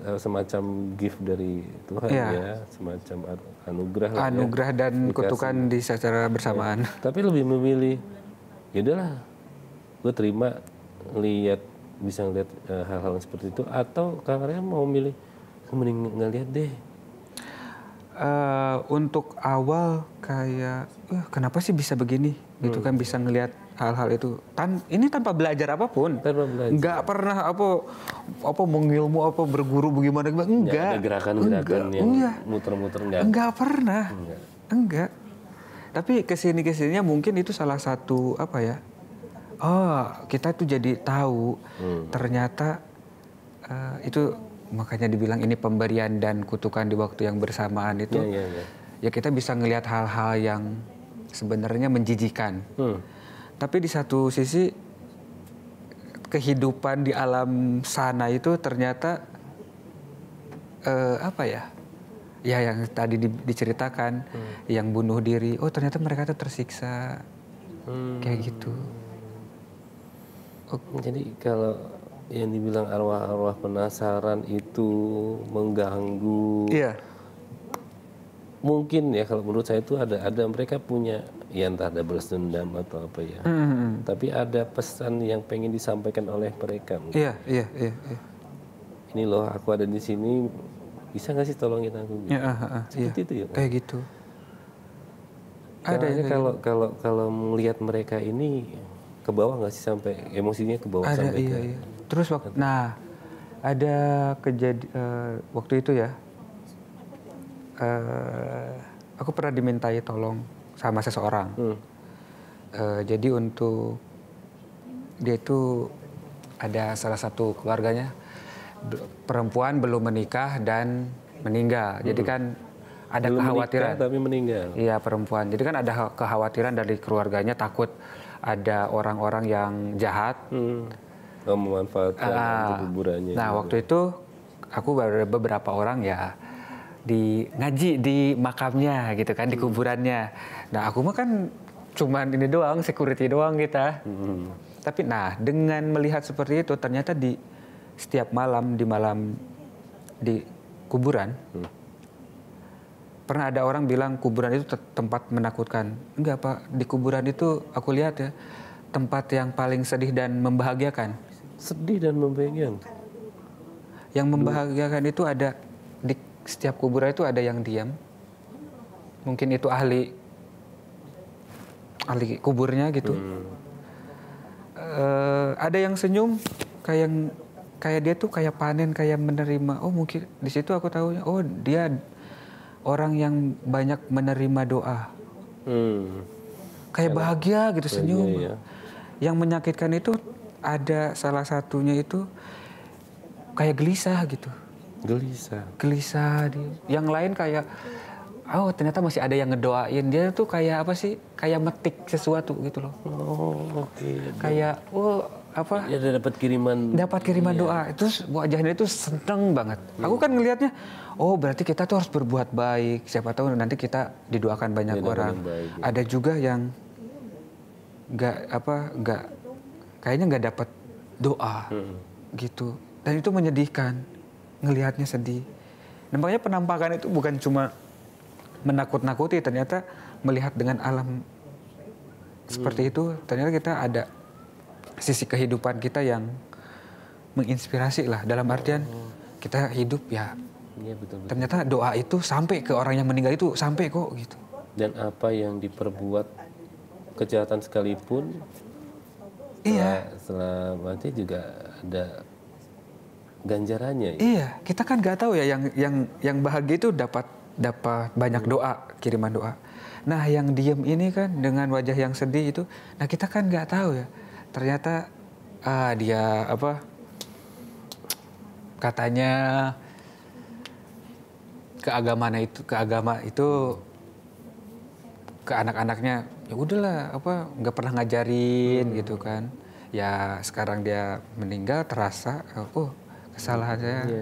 Speaker 1: eh, semacam gift dari Tuhan ya, ya semacam anugerah ya. anugerah ya. dan kutukan di secara bersamaan. Ya. Tapi lebih memilih, ya udahlah, gue terima lihat bisa ngeliat
Speaker 2: eh, hal-hal uh, seperti itu atau Kang Arya mau milih mending nggak lihat deh uh, untuk awal kayak uh, kenapa sih bisa begini gitu hmm. kan bisa ngelihat hal-hal itu tan ini tanpa belajar apapun tanpa nggak pernah apa apa mengilmu apa berguru bagaimana enggak ya, gerakan-gerakan yang iya. muter-muter enggak enggak pernah enggak, enggak. tapi kesini kesininya mungkin itu salah satu apa ya oh kita tuh jadi tahu hmm. ternyata uh, itu makanya dibilang ini pemberian dan kutukan di waktu yang bersamaan itu yeah, yeah, yeah. ya kita bisa melihat hal-hal yang sebenarnya menjijikan hmm. tapi di satu sisi kehidupan di alam sana itu ternyata eh, apa ya ya yang tadi di, diceritakan hmm. yang bunuh diri oh ternyata mereka tuh tersiksa hmm. kayak gitu
Speaker 1: oh. jadi kalau yang dibilang arwah-arwah penasaran itu mengganggu. Iya. Mungkin ya kalau menurut saya itu ada ada mereka punya ya entah ada dendam atau apa ya. Mm -hmm. Tapi ada pesan yang pengen disampaikan oleh mereka. Mungkin. Iya,
Speaker 2: iya, iya, iya.
Speaker 1: Ini loh aku ada di sini bisa nggak sih tolongin aku? Gitu. Ya, uh, uh, Seperti
Speaker 2: iya. itu ya. Kayak gitu. Ada kalau
Speaker 1: gitu. kalau kalau melihat mereka ini ke bawah nggak sih sampai emosinya ke bawah sampai iya, ke iya.
Speaker 2: iya. Terus waktu, nah ada kejadian uh, eh, waktu itu ya, uh, aku pernah dimintai tolong sama seseorang. Hmm. Uh, jadi untuk dia itu ada salah satu keluarganya perempuan belum menikah dan meninggal. Hmm. Jadi kan ada belum kekhawatiran. Menikah, tapi meninggal. Iya perempuan. Jadi kan ada kekhawatiran dari keluarganya takut ada orang-orang yang jahat. Hmm oh, memanfaatkan uh, Nah gitu. waktu itu aku baru beberapa orang ya di ngaji di makamnya gitu kan hmm. di kuburannya. Nah aku mah kan cuman ini doang security doang kita. Hmm. Tapi nah dengan melihat seperti itu ternyata di setiap malam di malam di kuburan hmm. pernah ada orang bilang kuburan itu tempat menakutkan. Enggak pak di kuburan itu aku lihat ya tempat yang paling sedih dan membahagiakan sedih dan membahagiakan. Yang membahagiakan itu ada di setiap kuburan itu ada yang diam. Mungkin itu ahli ahli kuburnya gitu. Hmm. E, ada yang senyum kayak yang kayak dia tuh kayak panen kayak menerima. Oh mungkin di situ aku tahu oh dia orang yang banyak menerima doa. Hmm. Kayak bahagia gitu senyum. ya. Yang menyakitkan itu ada salah satunya itu kayak gelisah gitu. Gelisah. Gelisah dia. Yang lain kayak oh ternyata masih ada yang ngedoain dia tuh kayak apa sih kayak metik sesuatu gitu loh oh oke okay. kayak oh apa ya dapat kiriman dapat kiriman iya. doa terus wajahnya itu seneng banget hmm. aku kan ngelihatnya oh berarti kita tuh harus berbuat baik siapa tahu nanti kita didoakan banyak ya, orang baik, ya. ada juga yang nggak apa nggak kayaknya nggak dapat doa hmm. gitu dan itu menyedihkan ngelihatnya sedih Nampaknya penampakan itu bukan cuma menakut-nakuti ternyata melihat dengan alam seperti hmm. itu ternyata kita ada sisi kehidupan kita yang menginspirasi lah dalam artian oh. kita hidup ya, ya betul, betul. ternyata doa itu sampai ke orang yang meninggal itu sampai kok gitu
Speaker 1: dan apa yang diperbuat kejahatan
Speaker 2: sekalipun iya. setelah mati juga ada ganjarannya. Ya? Iya, kita kan nggak tahu ya yang yang yang bahagia itu dapat dapat banyak hmm. doa kiriman doa. Nah yang diem ini kan dengan wajah yang sedih itu, nah kita kan nggak tahu ya. Ternyata ah, dia apa katanya keagamaan itu keagama itu ke anak-anaknya ya udahlah apa nggak pernah ngajarin gitu hmm. gitu kan ya sekarang dia meninggal terasa oh kesalahan saya iya,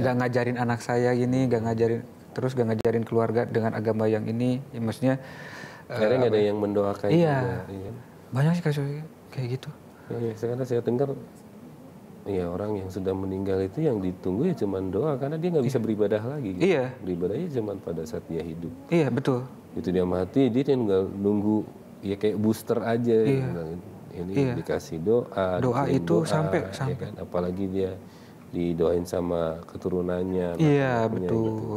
Speaker 2: nggak ngajarin anak saya gini nggak ngajarin terus gak ngajarin keluarga dengan agama yang ini ya, maksudnya karena nggak uh, ada eh, yang mendoakan iya. iya, banyak sih kasus kayak gitu ya, ya, sekarang saya dengar
Speaker 1: ya orang yang sudah meninggal itu yang ditunggu ya cuma doa karena dia nggak bisa beribadah lagi gitu. iya beribadahnya cuma pada saat dia hidup iya betul itu dia mati dia tinggal nunggu ya kayak booster aja iya. ini iya. dikasih doa doa itu doa, sampai ya sampai kan? apalagi dia didoain sama keturunannya iya gitu kan. betul gitu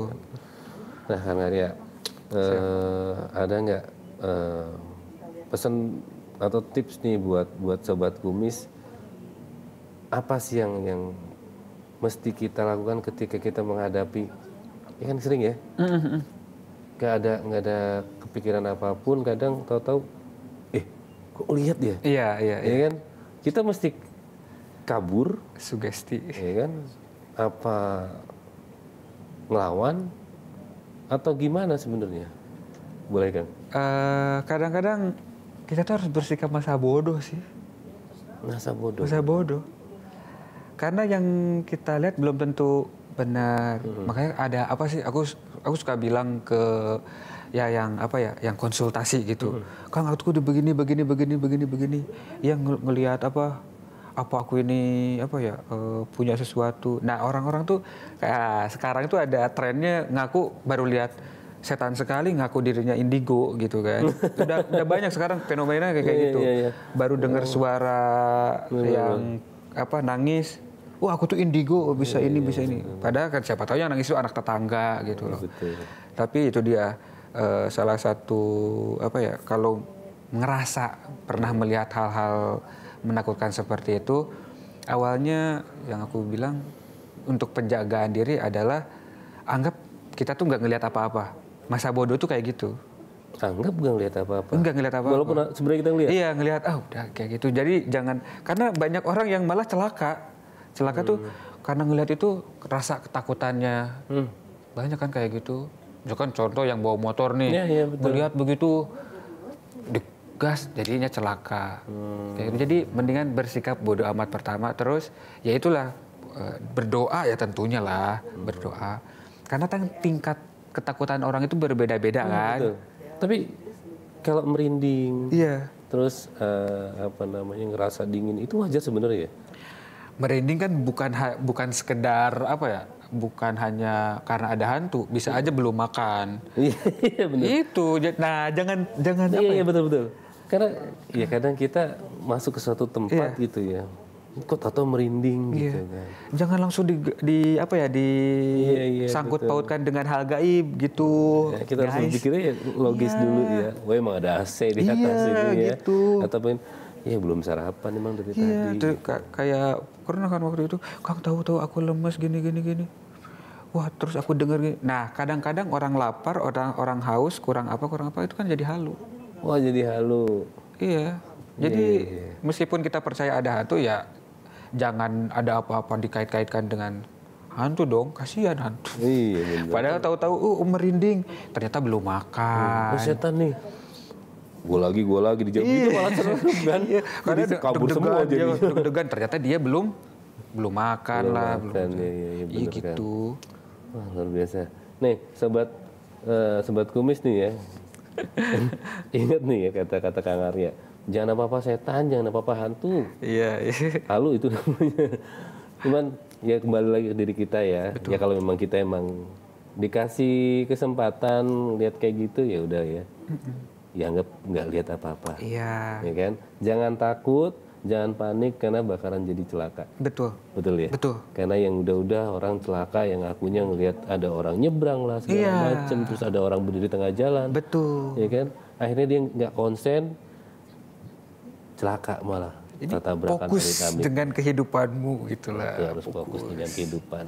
Speaker 1: nah Kang Arya uh, ada nggak uh, pesan atau tips nih buat buat sobat kumis apa sih yang yang mesti kita lakukan ketika kita menghadapi ya kan sering ya mm -hmm nggak ada nggak ada kepikiran apapun kadang tahu-tahu eh kok lihat dia iya iya ya kan kita mesti kabur sugesti ya kan apa ngelawan atau gimana sebenarnya boleh kan
Speaker 2: kadang eh, kadang-kadang kita tuh harus bersikap masa bodoh sih masa bodoh masa bodoh karena yang kita lihat belum tentu benar hmm. makanya ada apa sih aku aku suka bilang ke ya yang apa ya yang konsultasi gitu hmm. kang aku udah begini begini begini begini begini yang ng ngelihat apa apa aku ini apa ya uh, punya sesuatu nah orang-orang tuh kayak ah, sekarang tuh ada trennya ngaku baru lihat setan sekali ngaku dirinya indigo gitu kan udah udah banyak sekarang fenomena kayak, kayak gitu yeah, yeah, baru dengar oh. suara yeah, iya, iya. yang apa nangis wah aku tuh indigo oh, iya, iya, bisa ini bisa ini. Padahal kan siapa tahu yang nangis itu anak tetangga gitu loh. Tapi itu dia eh, salah satu apa ya kalau ngerasa pernah iya. melihat hal-hal menakutkan seperti itu awalnya yang aku bilang untuk penjagaan diri adalah anggap kita tuh nggak ngelihat apa-apa masa bodoh tuh kayak gitu anggap nggak ngelihat apa-apa nggak ngelihat apa-apa walaupun sebenarnya kita ngelihat iya ngelihat ah oh, udah kayak gitu jadi jangan karena banyak orang yang malah celaka celaka hmm. tuh karena ngelihat itu rasa ketakutannya hmm. banyak kan kayak gitu misalkan contoh yang bawa motor nih ya, ya, melihat begitu gas jadinya celaka hmm. Gitu. jadi mendingan bersikap bodoh amat pertama terus ya itulah e, berdoa ya tentunya lah hmm. berdoa karena kan tingkat ketakutan orang itu berbeda-beda hmm, kan betul. tapi kalau merinding iya terus uh, apa namanya ngerasa dingin itu wajar sebenarnya ya? merinding kan bukan bukan sekedar apa ya bukan hanya karena ada hantu, bisa aja belum makan. Iya, iya, Itu. Nah, jangan jangan iya, apa? Iya, ya? betul betul. Karena
Speaker 1: ya kadang kita masuk ke suatu tempat iya. gitu ya.
Speaker 2: Kok tato merinding iya. gitu kan. Jangan langsung di, di apa ya di iya, iya, sangkut betul. pautkan dengan hal gaib gitu. Ya, kita Guys. harus pikirnya
Speaker 1: logis iya. dulu ya. Gue emang ada AC di atas ini ya.
Speaker 2: Gitu. Atau Iya belum sarapan emang dari ya, tadi. Iya kayak karena kan waktu itu Kang tahu-tahu aku lemes gini gini gini. Wah terus aku dengar gini. Nah kadang-kadang orang lapar, orang orang haus, kurang apa kurang apa itu kan jadi halu. Wah jadi halu. Iya. iya jadi yeah. Iya. meskipun kita percaya ada hantu ya jangan ada apa-apa dikait-kaitkan dengan hantu dong kasihan hantu iya, padahal tahu-tahu uh, merinding ternyata belum makan oh, setan nih gue lagi gue lagi di jam iya. itu malah seru kan iya. karena kabur deg semua jadi iya, deg-degan ternyata dia belum belum
Speaker 1: makan belum lah makan, belum iya, iya, iya kan. gitu Wah, luar biasa nih sobat eh, sobat kumis nih ya ingat nih ya kata-kata Kang Arya jangan apa-apa setan jangan apa-apa hantu iya, lalu itu namanya cuman ya kembali lagi ke diri kita ya Betul. ya kalau memang kita emang dikasih kesempatan lihat kayak gitu ya udah ya dianggap nggak lihat apa-apa.
Speaker 2: Iya. Ya
Speaker 1: kan? Jangan takut, jangan panik karena bakaran jadi celaka. Betul. Betul ya. Betul. Karena yang udah-udah orang celaka yang akunya ngelihat ada orang nyebrang lah segala iya. macem, terus ada orang berdiri tengah jalan. Betul. Ya kan? Akhirnya dia nggak konsen, celaka malah. Jadi fokus kami. dengan kehidupanmu
Speaker 2: gitulah. Ya, harus
Speaker 1: fokus, fokus dengan kehidupan.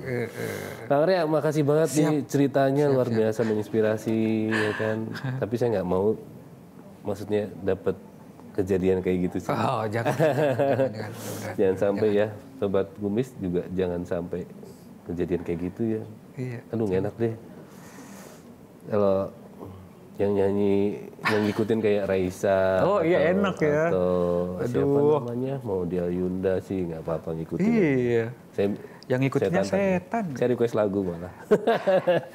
Speaker 1: Bang uh. Eh, eh. makasih banget siap. nih ceritanya siap, luar siap. biasa menginspirasi ya kan. Tapi saya nggak mau maksudnya dapat kejadian kayak gitu sih. Oh, jangan. jangan, jangan, jangan sampai jangan. ya, sobat gumis juga jangan sampai kejadian kayak gitu ya. Iya. Aduh, enak deh. Kalau yang nyanyi yang ngikutin kayak Raisa oh iya enak ya atau Aduh. siapa namanya mau dia Yunda sih nggak apa-apa ngikutin iya saya, yang ngikutinnya setan kan. saya, saya request lagu malah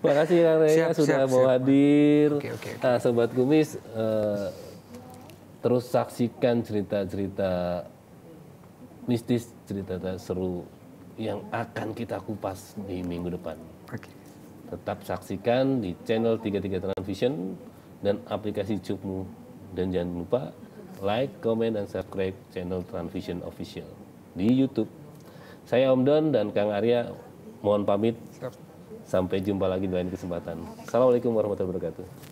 Speaker 1: Terima kasih Kang Rey siap, sudah siap, mau siap. hadir. Oke, oke, oke. Nah, sobat Kumis uh, eh, terus saksikan cerita-cerita mistis, cerita-cerita seru yang akan kita kupas di minggu depan. Oke. Tetap saksikan di channel 33 Transvision dan aplikasi Cukmu dan jangan lupa like, comment, dan subscribe channel Transvision Official di YouTube. Saya Om Don dan Kang Arya mohon pamit. Siap. Sampai jumpa lagi di lain kesempatan. Assalamualaikum warahmatullahi wabarakatuh.